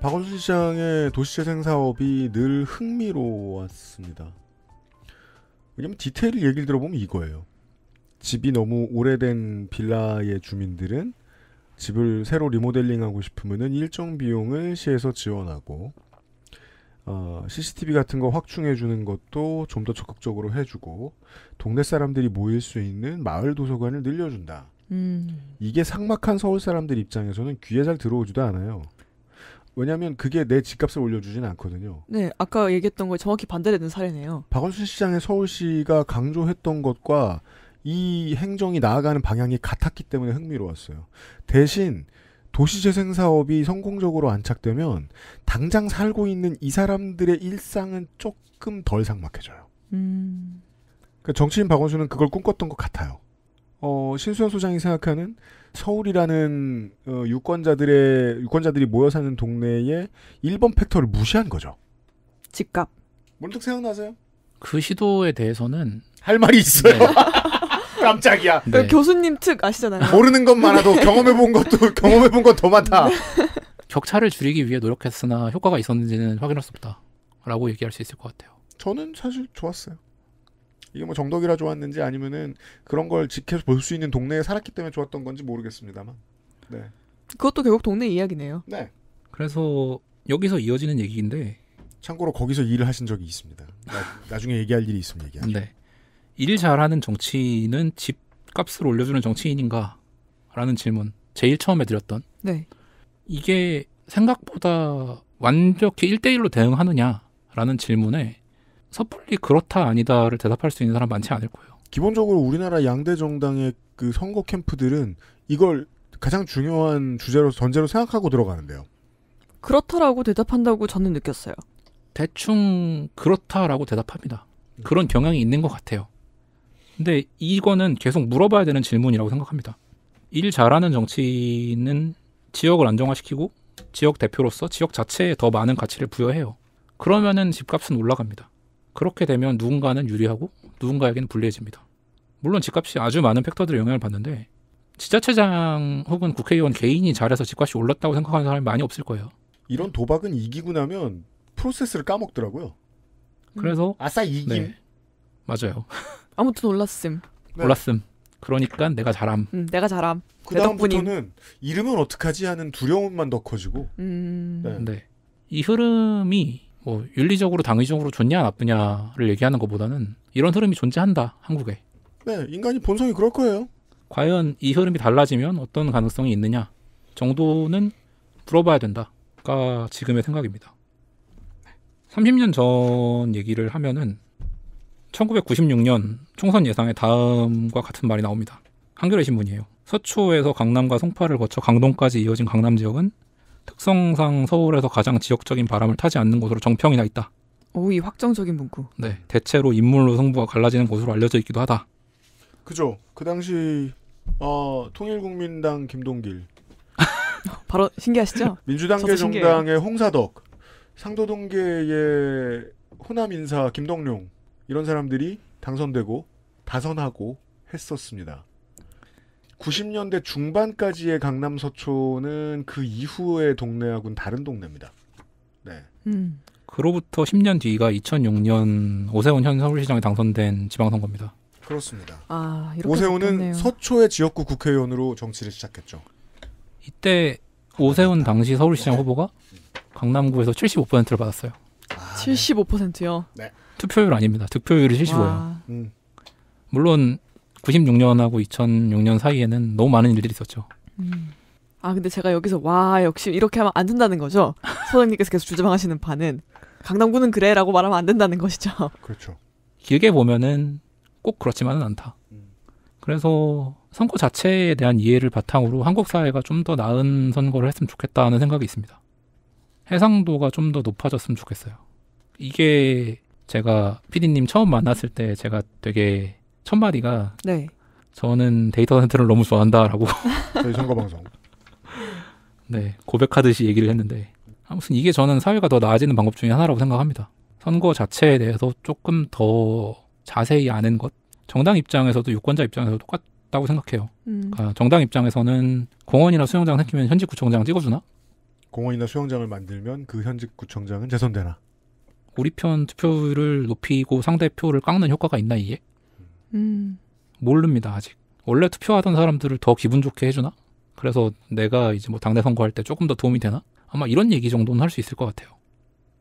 박원순 시장의 도시재생 사업이 늘 흥미로웠습니다. 왜냐면 디테일 을 얘기를 들어보면 이거예요. 집이 너무 오래된 빌라의 주민들은 집을 새로 리모델링하고 싶으면 일정 비용을 시에서 지원하고 어, CCTV 같은 거 확충해 주는 것도 좀 더 적극적으로 해주고 동네 사람들이 모일 수 있는 마을 도서관을 늘려준다. 음. 이게 상막한 서울 사람들 입장에서는 귀에 잘 들어오지도 않아요. 왜냐하면 그게 내 집값을 올려주지는 않거든요. 네, 아까 얘기했던 거 정확히 반대되는 사례네요. 박원순 시장의 서울시가 강조했던 것과 이 행정이 나아가는 방향이 같았기 때문에 흥미로웠어요. 대신 도시재생 사업이 성공적으로 안착되면 당장 살고 있는 이 사람들의 일상은 조금 덜 상막해져요. 음. 그러니까 정치인 박원순은 그걸 꿈꿨던 것 같아요. 어, 신수현 소장이 생각하는 서울이라는 어, 유권자들의 유권자들이 모여 사는 동네에 1번 팩터를 무시한 거죠. 집값. 문득 생각나세요? 그 시도에 대해서는 할 말이 있어요. 네. 깜짝이야. 네. 그 교수님 특 아시잖아요. 모르는 네. 것 많아도 경험해 본 것도 경험해 본 것 더 많다. 네. 격차를 줄이기 위해 노력했으나 효과가 있었는지는 확인할 수 없다라고 얘기할 수 있을 것 같아요. 저는 사실 좋았어요. 이게 뭐 정덕이라 좋았는지 아니면은 그런 걸 지켜볼 서수 있는 동네에 살았기 때문에 좋았던 건지 모르겠습니다만. 네. 그것도 결국 동네 이야기네요. 네. 그래서 여기서 이어지는 얘기인데 참고로 거기서 일을 하신 적이 있습니다. 나, 중에 얘기할 일이 있으면 얘기하죠. 네. 일 잘하는 정치인은 집값을 올려주는 정치인인가? 라는 질문. 제일 처음에 드렸던. 네. 이게 생각보다 완벽히 1대1로 대응하느냐라는 질문에 섣불리 그렇다 아니다를 대답할 수 있는 사람 많지 않을 거예요. 기본적으로 우리나라 양대 정당의 그 선거 캠프들은 이걸 가장 중요한 주제로 전제로 생각하고 들어가는데요. 그렇다라고 대답한다고 저는 느꼈어요. 대충 그렇다라고 대답합니다. 네. 그런 경향이 있는 것 같아요. 근데 이거는 계속 물어봐야 되는 질문이라고 생각합니다. 일 잘하는 정치인은 지역을 안정화시키고 지역 대표로서 지역 자체에 더 많은 가치를 부여해요. 그러면은 집값은 올라갑니다. 그렇게 되면 누군가는 유리하고 누군가에게는 불리해집니다. 물론 집값이 아주 많은 팩터들의 영향을 받는데 지자체장 혹은 국회의원 개인이 잘해서 집값이 올랐다고 생각하는 사람이 많이 없을 거예요. 이런 도박은 이기고 나면 프로세스를 까먹더라고요. 음. 그래서 음. 아싸 이김. 네. 맞아요. 아무튼 올랐음. 네. 올랐음. 그러니까 내가 잘함. 음, 내가 잘함. 그 다음부터는 이름은 어떡하지 하는 두려움만 더 커지고. 음... 네. 네. 이 흐름이 뭐 윤리적으로 당위적으로 좋냐 나쁘냐를 얘기하는 것보다는 이런 흐름이 존재한다 한국에. 네, 인간이 본성이 그럴 거예요. 과연 이 흐름이 달라지면 어떤 가능성이 있느냐 정도는 물어봐야 된다가 지금의 생각입니다. 30년 전 얘기를 하면은 1996년 총선 예상의 다음과 같은 말이 나옵니다. 한겨레 신문이에요. 서초에서 강남과 송파를 거쳐 강동까지 이어진 강남 지역은 특성상 서울에서 가장 지역적인 바람을 타지 않는 곳으로 정평이 나 있다. 오, 이 확정적인 문구. 네, 대체로 인물로 성부가 갈라지는 곳으로 알려져 있기도 하다. 그죠. 그 당시 어, 통일국민당 김동길. 바로 신기하시죠? 민주당계 정당의 홍사덕, 상도동계의 호남 인사 김덕룡 이런 사람들이 당선되고 다선하고 했었습니다. 90년대 중반까지의 강남 서초는 그 이후의 동네하고는 다른 동네입니다. 네. 음. 그로부터 10년 뒤가 2006년 오세훈 현 서울시장에 당선된 지방선거입니다. 그렇습니다. 아, 오세훈은 바뀌네요 서초의 지역구 국회의원으로 정치를 시작했죠. 이때 오세훈 당시 서울시장 네. 후보가 강남구에서 75%를 받았어요. 아, 75%요? 네. 투표율 아닙니다. 득표율이 75예요. 음. 물론 96년하고 2006년 사이에는 너무 많은 일들이 있었죠. 음. 아 근데 제가 여기서 와 역시 이렇게 하면 안 된다는 거죠. 소장님께서 계속 주저방하시는바은 강남구는 그래라고 말하면 안 된다는 것이죠. 그렇죠. 길게 보면은 꼭 그렇지만은 않다. 음. 그래서 선거 자체에 대한 이해를 바탕으로 한국 사회가 좀 더 나은 선거를 했으면 좋겠다는 생각이 있습니다. 해상도가 좀 더 높아졌으면 좋겠어요. 이게 제가 피디님 처음 만났을 때 제가 되게 첫 마디가 네. 저는 데이터 센터를 너무 좋아한다라고 저희 선거 방송. 네 고백하듯이 얘기를 했는데 아무튼 이게 저는 사회가 더 나아지는 방법 중에 하나라고 생각합니다. 선거 자체에 대해서 조금 더 자세히 아는 것 정당 입장에서도 유권자 입장에서도 똑같다고 생각해요. 음. 그러니까 정당 입장에서는 공원이나 수영장 생기면 현직 구청장 찍어주나? 공원이나 수영장을 만들면 그 현직 구청장은 재선되나? 우리 편 투표율을 높이고 상대 표를 깎는 효과가 있나 이게? 음. 모릅니다 아직. 원래 투표하던 사람들을 더 기분 좋게 해주나? 그래서 내가 이제 뭐 당내 선거할 때 조금 더 도움이 되나? 아마 이런 얘기 정도는 할 수 있을 것 같아요.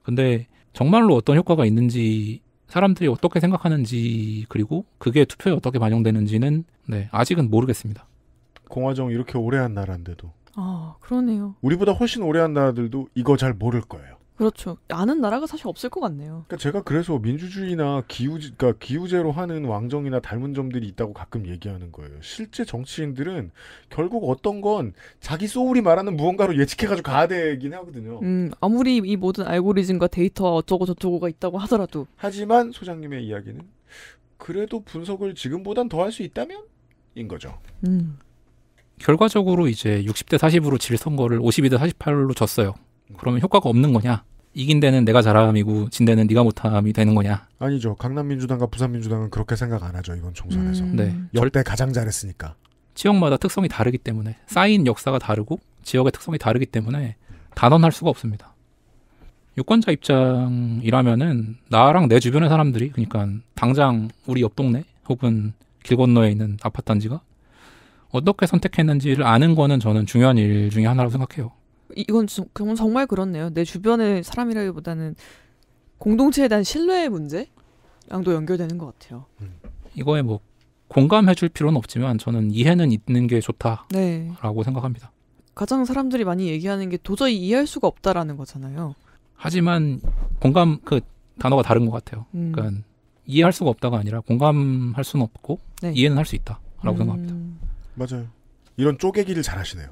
근데 정말로 어떤 효과가 있는지 사람들이 어떻게 생각하는지 그리고 그게 투표에 어떻게 반영되는지는 네, 아직은 모르겠습니다. 공화정 이렇게 오래 한 나라인데도. 아 그러네요. 우리보다 훨씬 오래 한 나라들도 이거 잘 모를 거예요. 그렇죠. 아는 나라가 사실 없을 것 같네요. 그러니까 제가 그래서 민주주의나 기후 그러니까 기우제로 하는 왕정이나 닮은 점들이 있다고 가끔 얘기하는 거예요. 실제 정치인들은 결국 어떤 건 자기 소울이 말하는 무언가로 예측해가지고 가야 되긴 하거든요. 음, 아무리 이 모든 알고리즘과 데이터 와 어쩌고 저쩌고가 있다고 하더라도. 하지만 소장님의 이야기는 그래도 분석을 지금보단 더 할 수 있다면 인 거죠. 음. 결과적으로 이제 60대 40으로 질 선거를 52대 48로 졌어요. 그러면 효과가 없는 거냐? 이긴 데는 내가 잘함이고 진 데는 네가 못함이 되는 거냐? 아니죠. 강남 민주당과 부산 민주당은 그렇게 생각 안 하죠. 이번 총선에서. 음. 네. 역대 가장 잘했으니까. 지역마다 특성이 다르기 때문에 쌓인 역사가 다르고 지역의 특성이 다르기 때문에 단언할 수가 없습니다. 유권자 입장이라면은 나랑 내 주변의 사람들이 그러니까 당장 우리 옆 동네 혹은 길 건너에 있는 아파트 단지가 어떻게 선택했는지를 아는 거는 저는 중요한 일 중에 하나라고 생각해요. 이건 정말, 정말 그렇네요. 내 주변의 사람이라기보다는 공동체에 대한 신뢰의 문제랑도 연결되는 것 같아요. 음. 이거에 뭐 공감해줄 필요는 없지만 저는 이해는 있는 게 네. 좋다라고 네. 생각합니다. 가장 사람들이 많이 얘기하는 게 도저히 이해할 수가 없다라는 거잖아요. 하지만 공감 그 단어가 다른 것 같아요. 음. 그러니까 이해할 수가 없다가 아니라 공감할 수는 없고 네. 이해는 할 수 있다라고 음. 생각합니다. 맞아요. 이런 쪼개기를 잘하시네요.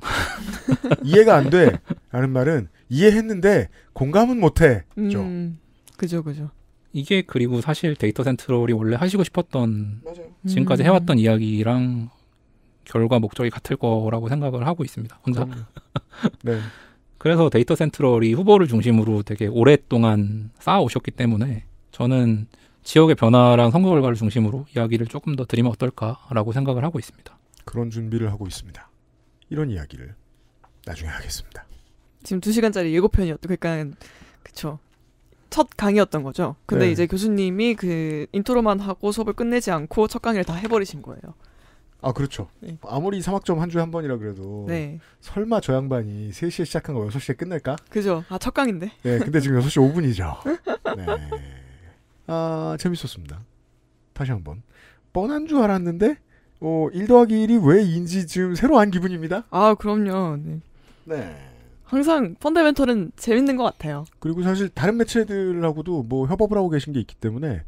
이해가 안 돼. 라는 말은 이해했는데 공감은 못 해. 음, 그죠, 그죠. 이게 그리고 사실 데이터 센트럴이 원래 하시고 싶었던 맞아요. 지금까지 음. 해왔던 이야기랑 결과 목적이 같을 거라고 생각을 하고 있습니다. 혼자. 네. 그래서 데이터 센트럴이 후보를 중심으로 되게 오랫동안 쌓아오셨기 때문에 저는 지역의 변화랑 선거 결과를 중심으로 이야기를 조금 더 드리면 어떨까라고 생각을 하고 있습니다. 그런 준비를 하고 있습니다. 이런 이야기를 나중에 하겠습니다. 지금 2시간짜리 예고편이었죠. 그러니까 그쵸. 첫 강의였던 거죠. 근데 네. 이제 교수님이 그 인트로만 하고 수업을 끝내지 않고 첫 강의를 다 해버리신 거예요. 아 그렇죠. 네. 아무리 사막점 한 주에 한 번이라 그래도 네. 설마 저 양반이 3시에 시작한 거 6시에 끝낼까? 그죠. 아첫 강인데. 네. 근데 지금 6시 5분이죠. 네. 아 재밌었습니다. 다시 한번 뻔한 줄 알았는데 어, 1 더하기 1이 왜인지 지금 새로 안 기분입니다. 아, 그럼요. 네. 네. 항상 펀더멘털은 재밌는 것 같아요. 그리고 사실 다른 매체들하고도 뭐 협업을 하고 계신 게 있기 때문에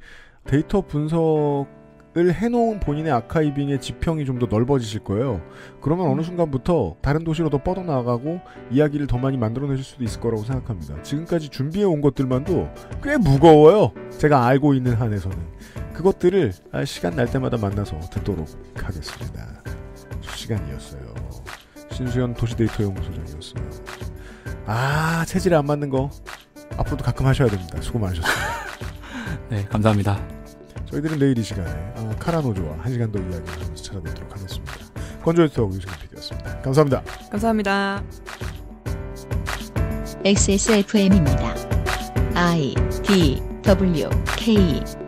데이터 분석 을 해놓은 본인의 아카이빙의 지평이 좀 더 넓어지실 거예요. 그러면 어느 음. 순간부터 다른 도시로더 뻗어나가고 이야기를 더 많이 만들어내실 수도 있을 거라고 생각합니다. 지금까지 준비해온 것들만도 꽤 무거워요. 제가 알고 있는 한에서는. 그것들을 시간 날 때마다 만나서 듣도록 하겠습니다. 시간이었어요. 신수현 도시데이터 연구소장이었어요. 아, 체질에 안 맞는 거. 앞으로도 가끔 하셔야 됩니다. 수고 많으셨습니다. 네, 감사합니다. 저희들은 내일 이 시간에 아, 카라노조와 한 시간 더 이야기하면서 찾아뵙도록 하겠습니다. 건조에서 유승현 PD였습니다. 감사합니다. 감사합니다. XSFM입니다. I D W K